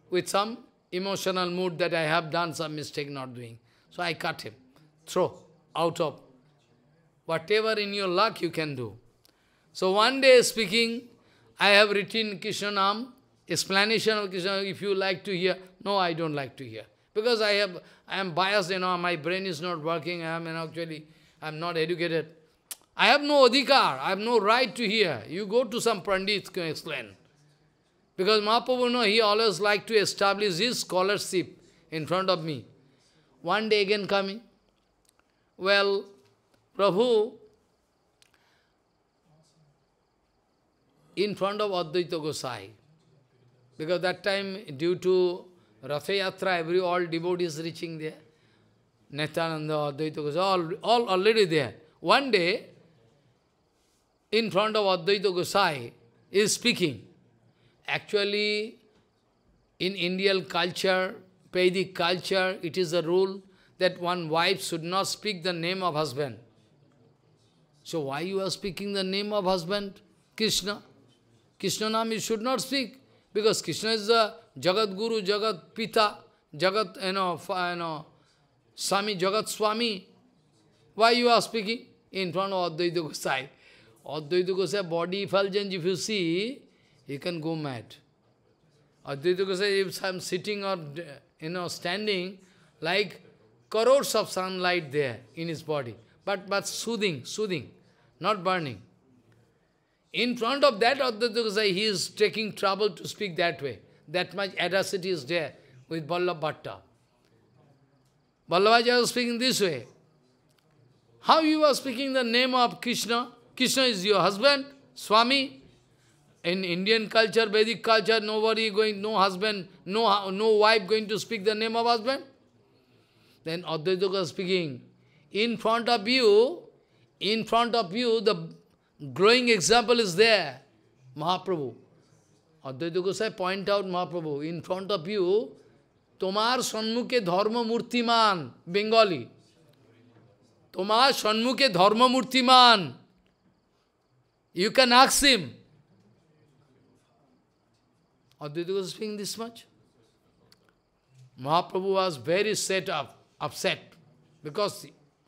with some emotional mood that I have done some mistake not doing. So I cut him. Throw out of whatever in your luck you can do. So one day speaking, I have written Kishanam, explanation of Kishanam, if you like to hear. No, I don't like to hear. Because I have I am biased, you know, my brain is not working, I am actually I am not educated. I have no adhikar, I have no right to hear. You go to some pandit, can explain. Because Mahaprabhu, he always liked to establish his scholarship in front of me. One day again coming, well, Prabhu, in front of Advaita Gosai, because that time, due to Ratha Yatra, every all devotees reaching there, Netananda, Advaita Gosai, all, all already there. One day, in front of Advaita Gosai is speaking. Actually, in Indian culture, Vedic culture, it is a rule that one wife should not speak the name of husband. So why you are speaking the name of husband? Krishna. Krishna name you should not speak. Because Krishna is the Jagat Guru, Jagat Pita, Jagat, you know, you know Swami, Jagat Swami. Why you are speaking? In front of Advaita Gosai. Advaita Goswami body effulgence, if you see, you can go mad. Advaita Goswami, if I'm sitting or you know standing, like crores of sunlight there in his body, but but soothing, soothing, not burning. In front of that Advaita Goswami, he is taking trouble to speak that way. That much audacity is there with Vallabh Bhatta. was speaking this way. How you are speaking the name of Krishna? Krishna is your husband, Swami. In Indian culture, Vedic culture, nobody going, no husband, no, no wife going to speak the name of husband. Then Advaita speaking, in front of you, in front of you, the growing example is there, Mahaprabhu. Advaita Gosai point out Mahaprabhu, in front of you, Tomar সম্মুখে ধর্ম Bengali. Tomar তোমার সম্মুখে ধর্ম মূর্তিমান you can ask him. Aditya was speaking this much. Mahaprabhu was very set up, upset. Because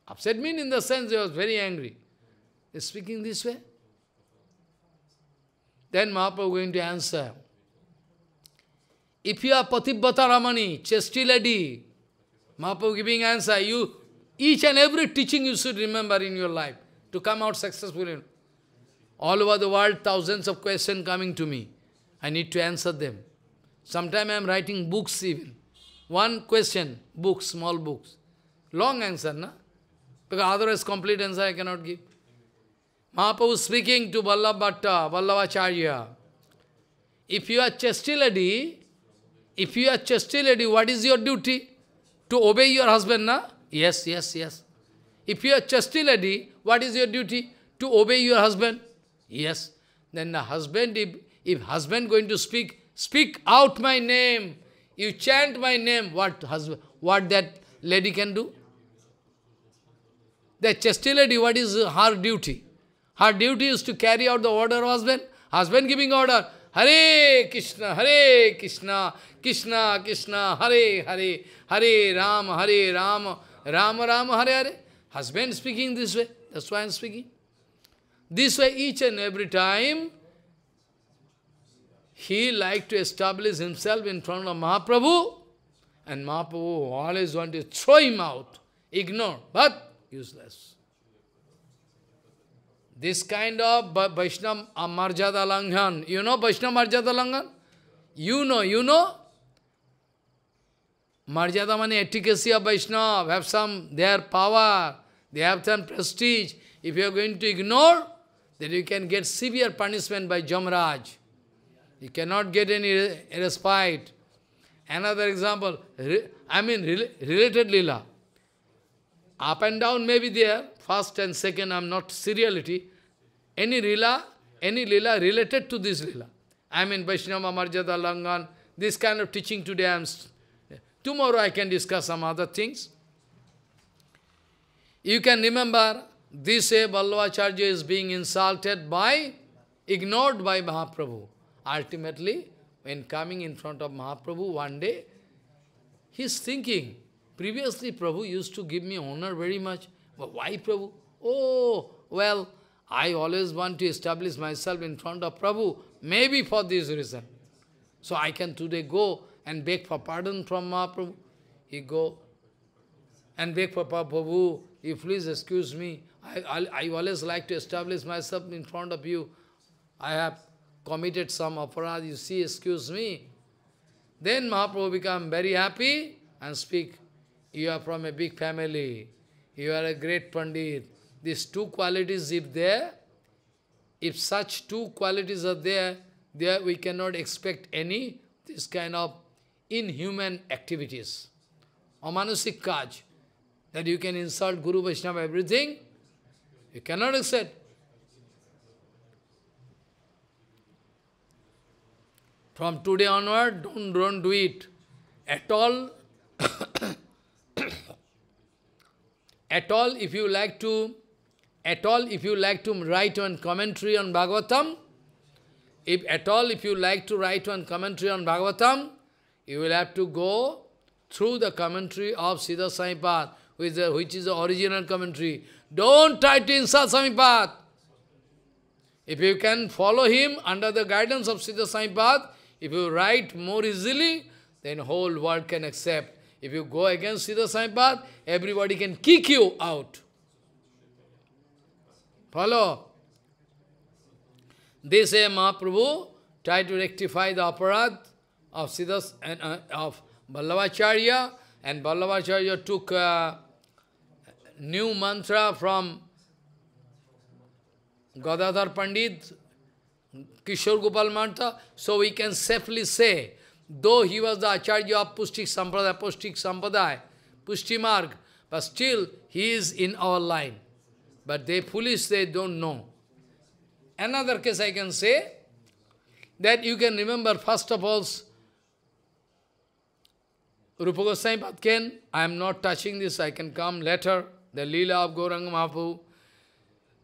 upset means in the sense he was very angry. He's speaking this way. Then Mahaprabhu going to answer. If you are Patibhata Ramani, chastity lady, Mahaprabhu giving answer, you, each and every teaching you should remember in your life to come out successful. All over the world, thousands of questions coming to me. I need to answer them. Sometimes I am writing books even. One question, books, small books. Long answer, na? Because otherwise complete answer I cannot give. Mahaprabhu speaking to Vallabhatta, Vallabhacharya. If you are chastity lady, if you are chastity lady, what is your duty? To obey your husband, na? Yes, yes, yes. If you are chastity lady, what is your duty? To obey your husband. Yes. Then the husband, if, if husband going to speak, speak out my name. You chant my name. What husband, what that lady can do? The chastity lady, what is her duty? Her duty is to carry out the order of husband. Husband giving order. Hare Krishna, Hare Krishna, Krishna Krishna, Hare Hare, Hare Ram, Hare Ram, Ram Ram, Hare Hare. Husband speaking this way. That's why I'm speaking. This way, each and every time, he liked to establish himself in front of Mahaprabhu, and Mahaprabhu always wanted to throw him out, ignore, but useless. This kind of Vaishnava uh, Marjada Langhan, you know Vaishnava Marjada Langhan? You know, you know? Marjada means efficacy of Vaishnava, have some, their power, they have some prestige. If you are going to ignore, that you can get severe punishment by Jamraj. You cannot get any respite. Another example, I mean, related lila. Up and down may be there, first and second, I'm not seriality. Any lila, any lila related to this lila. I mean, Vaishnava, Marjada, Langan, this kind of teaching today I'm... Tomorrow I can discuss some other things. You can remember this way Ballavacharya is being insulted by, ignored by Mahaprabhu. Ultimately, when coming in front of Mahaprabhu one day, he is thinking, previously Prabhu used to give me honor very much, but why Prabhu? Oh, well, I always want to establish myself in front of Prabhu, maybe for this reason. So I can today go and beg for pardon from Mahaprabhu. He go and beg for Prabhu, if please excuse me, I, I, I always like to establish myself in front of you. I have committed some aparad, you see, excuse me. Then Mahaprabhu become very happy and speak, you are from a big family, you are a great Pandit. These two qualities, if there, if such two qualities are there, there we cannot expect any this kind of inhuman activities. Amanusik kaj, that you can insult Guru Vaishnava, everything, you cannot accept. From today onward, don't, don't do it. At all, at all, if you like to, at all, if you like to write one commentary on Bhagavatam, if at all, if you like to write one commentary on Bhagavatam, you will have to go through the commentary of Siddha Saipat which, which is the original commentary. Don't try to insult Samipat. If you can follow him under the guidance of Siddha Samipat, if you write more easily, then whole world can accept. If you go against Siddha Samipat, everybody can kick you out. Follow? They say Mahaprabhu try to rectify the aparad of Siddhas and uh, of Ballavacharya, and Ballavacharya took uh, new mantra from Gadadhar Pandit, Kishore Gopal mantra, so we can safely say, though he was the Acharya of Pustik Sampradaya, Pustik Sampradaya, Pushti Marg, but still he is in our line. But they foolish, they don't know. Another case I can say, that you can remember first of all, Rupa Goswami Patken, I am not touching this, I can come later the Leela of Gauranga Mahaprabhu.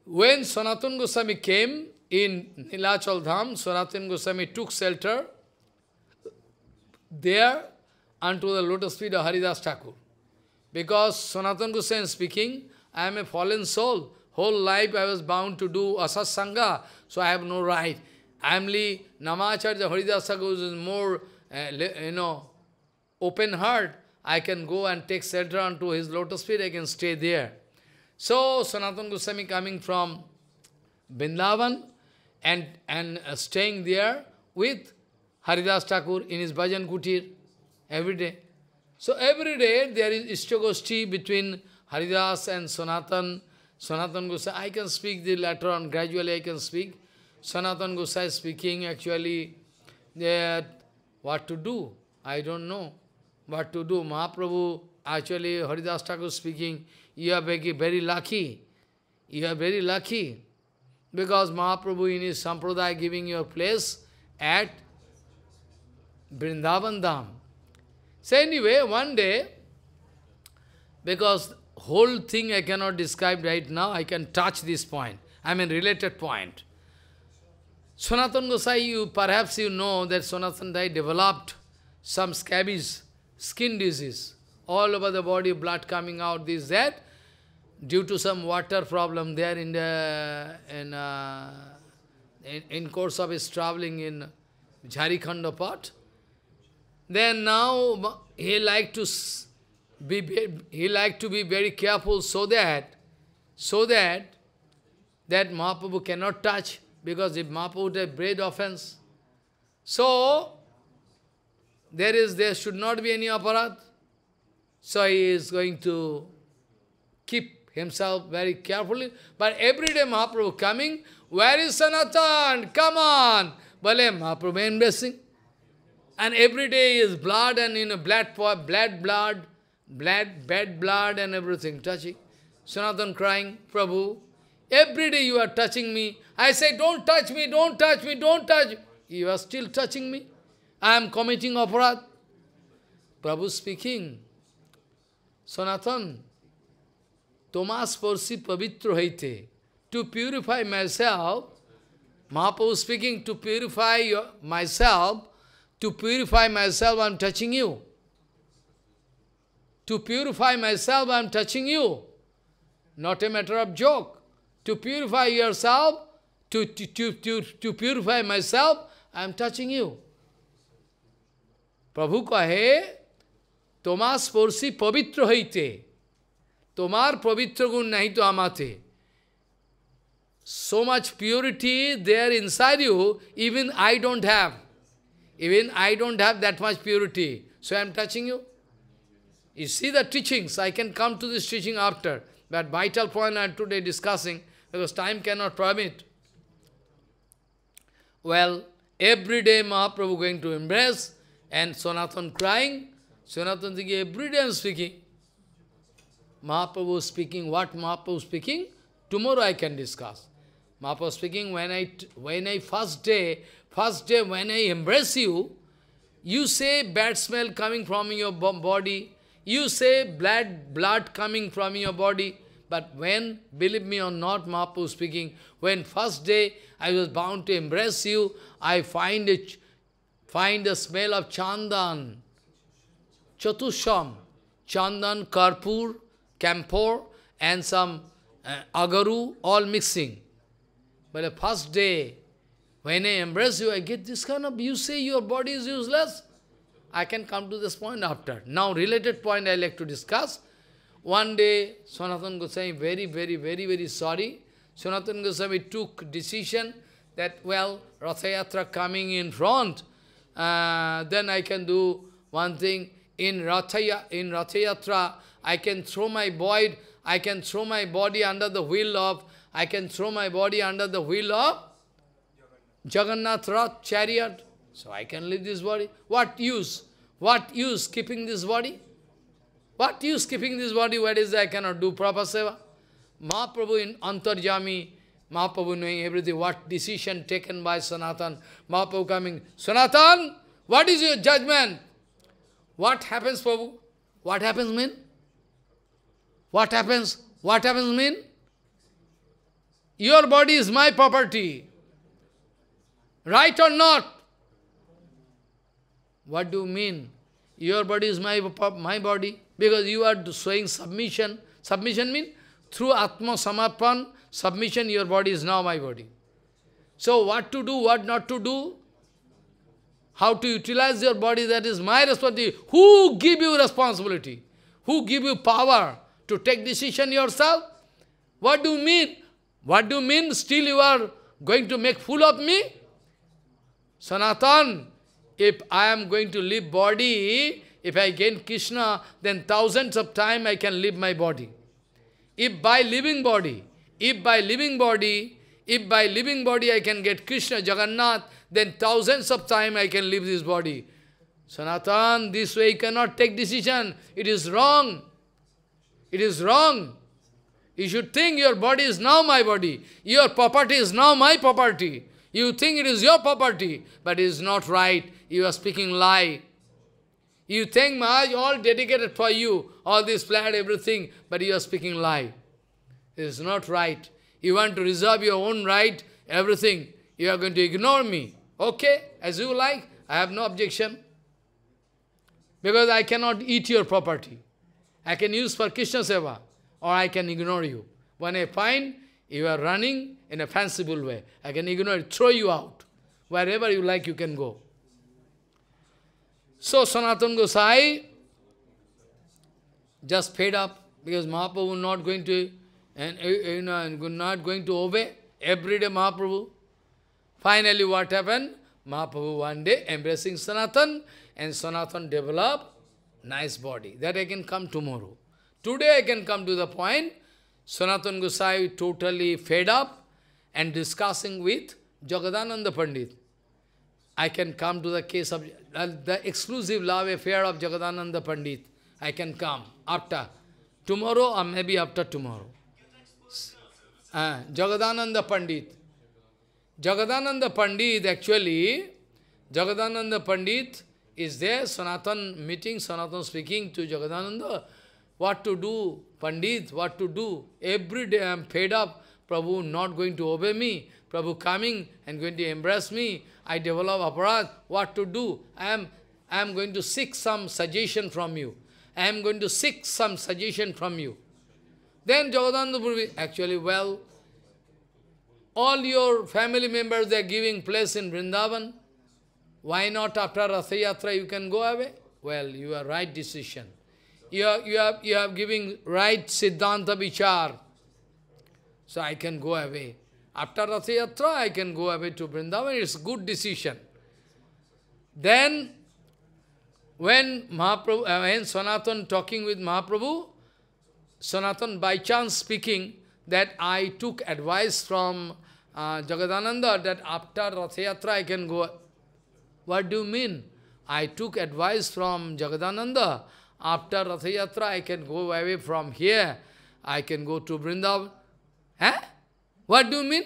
When Sanatana Goswami came in Nilachal Dham, Sanatana Goswami took shelter there unto the lotus feet of Haridas Thakur. Because Sanatana Goswami speaking, I am a fallen soul. Whole life I was bound to do asas sangha, so I have no right. I am Amli Namacharya Haridas Thakur is more, uh, you know, open heart. I can go and take shelter to his lotus feet, I can stay there. So, Sanatana Goswami coming from Vrindavan and, and uh, staying there with Haridas Thakur in his bhajan kutir every day. So, every day there is Ishtagoshti between Haridas and Sanatana. Sanatana Goswami, I can speak the later on, gradually I can speak. Sanatana Goswami speaking actually that what to do, I don't know. But to do Mahaprabhu, actually Haridas Thakur speaking, you are very, very lucky. You are very lucky. Because Mahaprabhu in his Sampradaya giving you a place at Vrindavan Dham. So anyway, one day, because whole thing I cannot describe right now, I can touch this point. I mean related point. Sanatana Gosai, you, perhaps you know that Sanatana Gosai developed some scabies skin disease, all over the body, blood coming out, this, that, due to some water problem there in the, in, uh, in, in, course of his traveling in Jharikhanda part. Then now he like to be, he like to be very careful so that, so that, that Mahaprabhu cannot touch, because if Mahaprabhu would have bread offense. So, there is, there should not be any aparat. So he is going to keep himself very carefully. But every day Mahaprabhu coming, where is Sanatan? Come on! Bale Mahaprabhu embracing. And every day is blood and you know blood blood blood blood bad blood and everything touching. Sanatan crying, Prabhu, every day you are touching me. I say, don't touch me, don't touch me, don't touch. You are still touching me. I am committing aparad. Prabhu speaking, Sanatan, Tomas Parsi Pavitro Haite, to purify myself, Mahaprabhu speaking, to purify your, myself, to purify myself, I am touching you. To purify myself, I am touching you. Not a matter of joke. To purify yourself, to, to, to, to, to purify myself, I am touching you. प्रभु कहे तुम्हार स्पर्शी पवित्र हईते तुम्हार पवित्र गुण नहीं तो हमाते so much purity there inside you even I don't have even I don't have that much purity so I am touching you you see the teachings I can come to this teaching after that vital point are today discussing because time can not permit well every day Mahaprabhu going to embrace And Sanatana crying, Sanatana Digi every day I'm speaking. Mahaprabhu speaking, what Mahaprabhu speaking? Tomorrow I can discuss. Mahaprabhu speaking, when I, when I first day, first day when I embrace you, you say bad smell coming from your body, you say blood, blood coming from your body, but when, believe me or not, Mahaprabhu speaking, when first day I was bound to embrace you, I find a, Find the smell of chandan, chatusham, chandan, karpur, camphor, and some uh, agaru, all mixing. But the first day, when I embrace you, I get this kind of, you say your body is useless. I can come to this point after. Now, related point I like to discuss. One day, Sanatana Goswami, very, very, very, very sorry. Sanatana Goswami took decision that, well, Rathayatra coming in front, uh, then I can do one thing. In Rathaya, in Rathayatra, I can throw my void, I can throw my body under the wheel of, I can throw my body under the wheel of Jagannath Rath chariot. So I can leave this body. What use? What use keeping this body? What use keeping this body? that? I cannot do proper seva? Mahaprabhu in Antarjami, Mahaprabhu knowing everything, what decision taken by Sanatan. Mahaprabhu coming, Sanatan, what is your judgment? What happens, Prabhu? What happens mean? What happens? What happens mean? Your body is my property. Right or not? What do you mean? Your body is my, my body. Because you are showing submission. Submission means through Atma Samarpan, submission, your body is now my body. So what to do, what not to do, how to utilize your body, that is my responsibility. Who give you responsibility? Who give you power to take decision yourself? What do you mean? What do you mean still you are going to make fool of me? Sanatan, if I am going to leave body, if I gain Krishna, then thousands of time I can leave my body. If by living body, if by living body, if by living body I can get Krishna, Jagannath, then thousands of time I can leave this body. Sanatan, this way cannot take decision. It is wrong. It is wrong. You should think your body is now my body. Your property is now my property. You think it is your property, but it is not right. You are speaking lie. You think, Maharaj, all dedicated for you, all this flat, everything, but you are speaking lie. It is not right. You want to reserve your own right, everything. You are going to ignore me. Okay, as you like, I have no objection. Because I cannot eat your property. I can use for Krishna Seva, or I can ignore you. When I find you are running in a fanciful way, I can ignore throw you out. Wherever you like, you can go. So Sanatana Gosai just fed up because Mahaprabhu not going to and eh, eh, you know not going to obey every day Mahaprabhu. Finally what happened? Mahaprabhu one day embracing Sanatan and Sanatan develop nice body. That I can come tomorrow. Today I can come to the point. Sanatan Gosai totally fed up and discussing with Jagadananda Pandit. I can come to the case of uh, the exclusive love affair of Jagadananda Pandit. I can come after tomorrow or maybe after tomorrow. Uh, Jagadananda Pandit. Jagadananda Pandit actually, Jagadananda Pandit is there, Sanatan meeting, Sanatan speaking to Jagadananda, what to do, Pandit, what to do. Every day I am fed up, Prabhu not going to obey me, Prabhu coming and going to embrace me, I develop aparad, what to do? I am, I am going to seek some suggestion from you. I am going to seek some suggestion from you. Then Jagadananda Purvi, actually, well, all your family members, they are giving place in Vrindavan. Why not after Ratha Yatra you can go away? Well, you are right decision. You are, you are, you are giving right Siddhanta Vichar. So I can go away. After Rath Yatra, I can go away to Vrindavan. It's good decision. Then, when Mahaprabhu, uh, when Sanatan talking with Mahaprabhu, Sanatan by chance speaking that I took advice from uh, Jagadananda that after Rath Yatra I can go. What do you mean? I took advice from Jagadananda. After Rath Yatra I can go away from here. I can go to Vrindavan. Huh? What do you mean?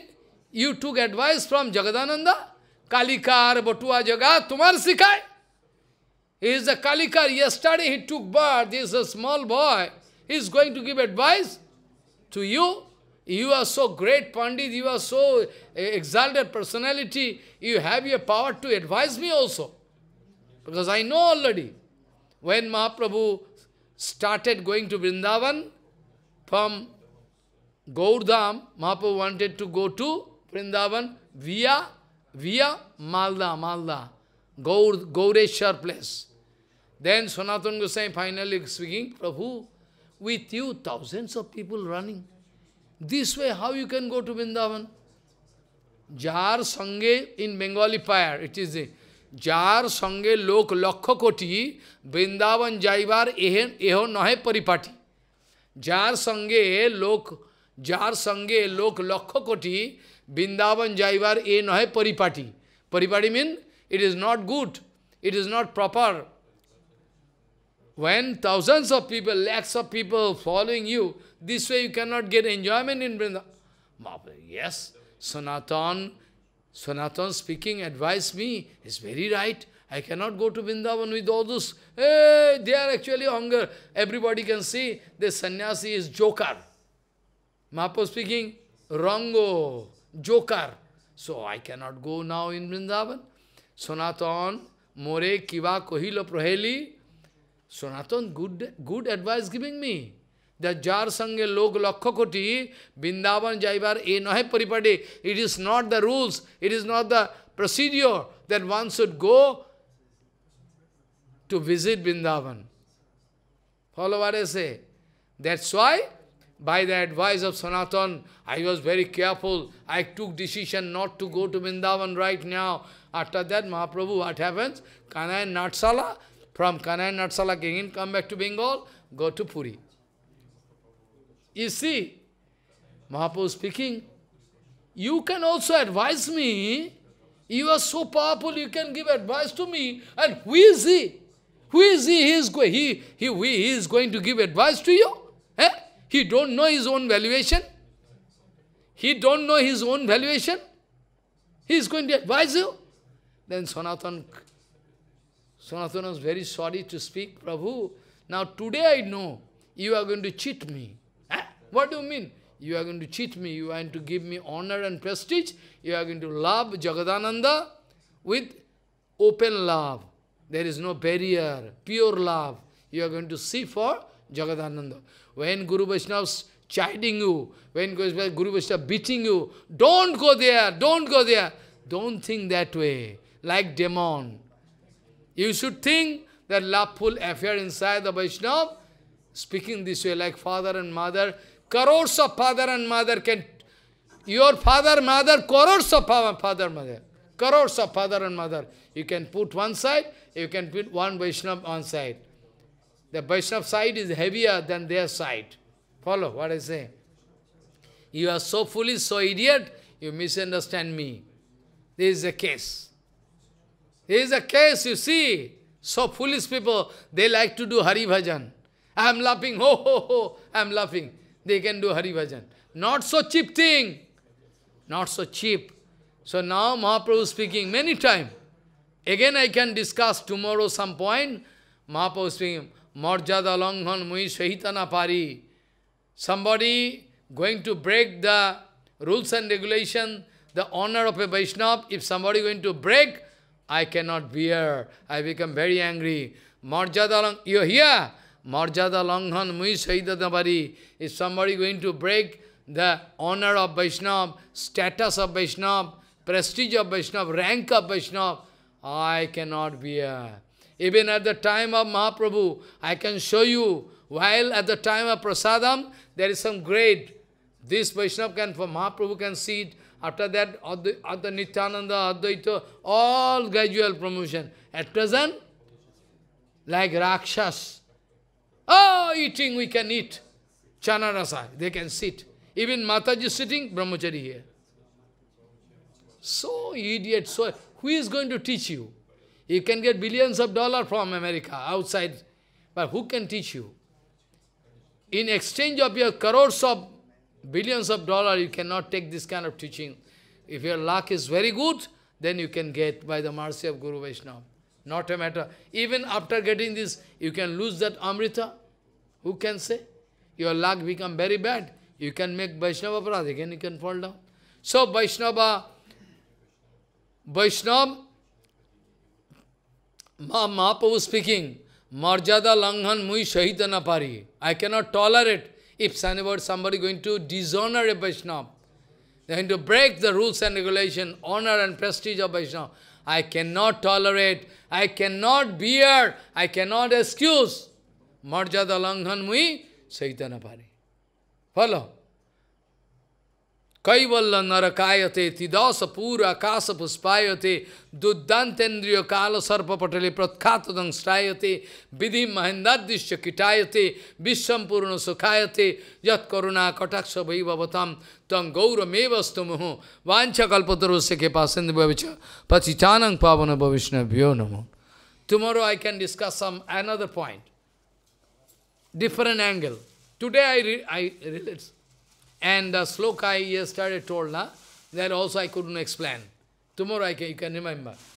You took advice from Jagadananda? Kalikar, Batua Jagat, Tumar Sikai. He is a Kalikar. Yesterday he took birth. He is a small boy. He is going to give advice to you. You are so great, Pandit. You are so eh, exalted personality. You have your power to advise me also. Because I know already. When Mahaprabhu started going to Vrindavan from Gaurdam, Mahaprabhu wanted to go to Vrindavan via, via Malda, Malda, Gaur, Gaureshwar place. Then Sanatana Goswami finally speaking, Prabhu, with you thousands of people running. This way, how you can go to Vrindavan? Jar Sange in Bengali fire, it is the Jar Sange Lok Lakha Koti, Vrindavan Jaivar Eho Nahe Paripati. Jar Sange Lok जार संगे लोक लक्ष कोटी बृंदावन जाइवार ए नए परिपाटी परिपाटी mean it is not good it is not proper when thousands of people lakhs of people following you this way you can not get enjoyment in Vrindavan yes Sanatana Sanatana speaking advice me is very right i cannot go to vrindavan with all those hey they are actually hunger everybody can see the sanyasi is joker Mahaprabhu speaking, Rango, Joker. So I cannot go now in Vrindavan. Sonatan, More, Kiva, Kohila, Proheli. Sonatan, good, good advice giving me. The jar sange log lakhakoti, Vrindavan jaivar e eh, nahe paripade. It is not the rules, it is not the procedure that one should go to visit Vrindavan. Follow what I say. That's why by the advice of Sanatan, I was very careful. I took decision not to go to Vrindavan right now. After that, Mahaprabhu, what happens? Kanai and Natsala, from Kanai and Natsala again come back to Bengal, go to Puri. You see, Mahaprabhu speaking, you can also advise me. You are so powerful, you can give advice to me. And who is he? Who is he? He is, go he, he, he is going to give advice to you? Eh? He don't know his own valuation. He don't know his own valuation. He is going to advise you. Then Sanatana, Sanatana was very sorry to speak, Prabhu. Now today I know you are going to cheat me. Eh? What do you mean? You are going to cheat me. You are going to give me honor and prestige. You are going to love Jagadananda with open love. There is no barrier, pure love. You are going to see for Jagadananda. When Guru Vaishnavas chiding you, when Guru Vaishnava beating you, don't go there, don't go there. Don't think that way, like demon. You should think that loveful affair inside the Vaishnava, speaking this way, like father and mother, crores of father and mother can, your father, mother, crores of father, mother, crores of father and mother. You can put one side, you can put one Vaishnava on side. The Vaishnav side is heavier than their side. Follow what I say? You are so foolish, so idiot, you misunderstand me. This is a case. This is a case, you see. So foolish people, they like to do Hari Bhajan. I am laughing, ho ho ho, I am laughing. They can do Hari Bhajan. Not so cheap thing. Not so cheap. So now Mahaprabhu speaking many time. Again I can discuss tomorrow some point. Mahaprabhu speaking, Marjada Langhan Mui Sahitana Pari. Somebody going to break the rules and regulation, the honor of a Vaishnava, if somebody going to break, I cannot bear. I become very angry. Marjada Long, you hear? Marjada Langhan Mui Sahitana Pari. If somebody going to break the honor of Vaishnava, status of Vaishnava, prestige of Vaishnava, rank of Vaishnava, I cannot bear. Even at the time of Mahaprabhu, I can show you, while at the time of Prasadam, there is some grade. This Vaishnava can, for Mahaprabhu can see it. After that, Adha Nityananda, Advaita, all gradual promotion. At present, like Rakshas. Oh, eating we can eat. Chana rasa, they can sit. Even Mataji sitting, brahmachari here. So idiot, so who is going to teach you? You can get billions of dollars from America, outside, but who can teach you? In exchange of your crores of billions of dollars, you cannot take this kind of teaching. If your luck is very good, then you can get by the mercy of Guru Vaishnava. Not a matter. Even after getting this, you can lose that Amrita. Who can say? Your luck become very bad. You can make Vaishnava prad, again you can fall down. So Vaishnava, Vaishnava Ma Mahaprabhu speaking, Marjada Langhan Mui Shahita Napari. I cannot tolerate if somebody going to dishonor a Vaishnava. They're going to break the rules and regulation, honor and prestige of Vaishnava. I cannot tolerate, I cannot bear, I cannot excuse. Marjada Langhan Mui Shahita Napari. Follow? Kaivalla narakayate tidasa pura kasa puspayate duddantendriya kala sarpa patale pratkhatadan strayate vidhi mahendadishya kitayate vishampurna sukhayate yat karuna kataksha bhaivatam tam gaura mevastumuhu vancha kalpatarusya kepasindhi bhavicha pachitanang pavana bhavishnabhyo namo. Tomorrow I can discuss some another point, different angle. Today I, re I relate and the sloka I yesterday told, na, that also I couldn't explain. Tomorrow I can, you can remember.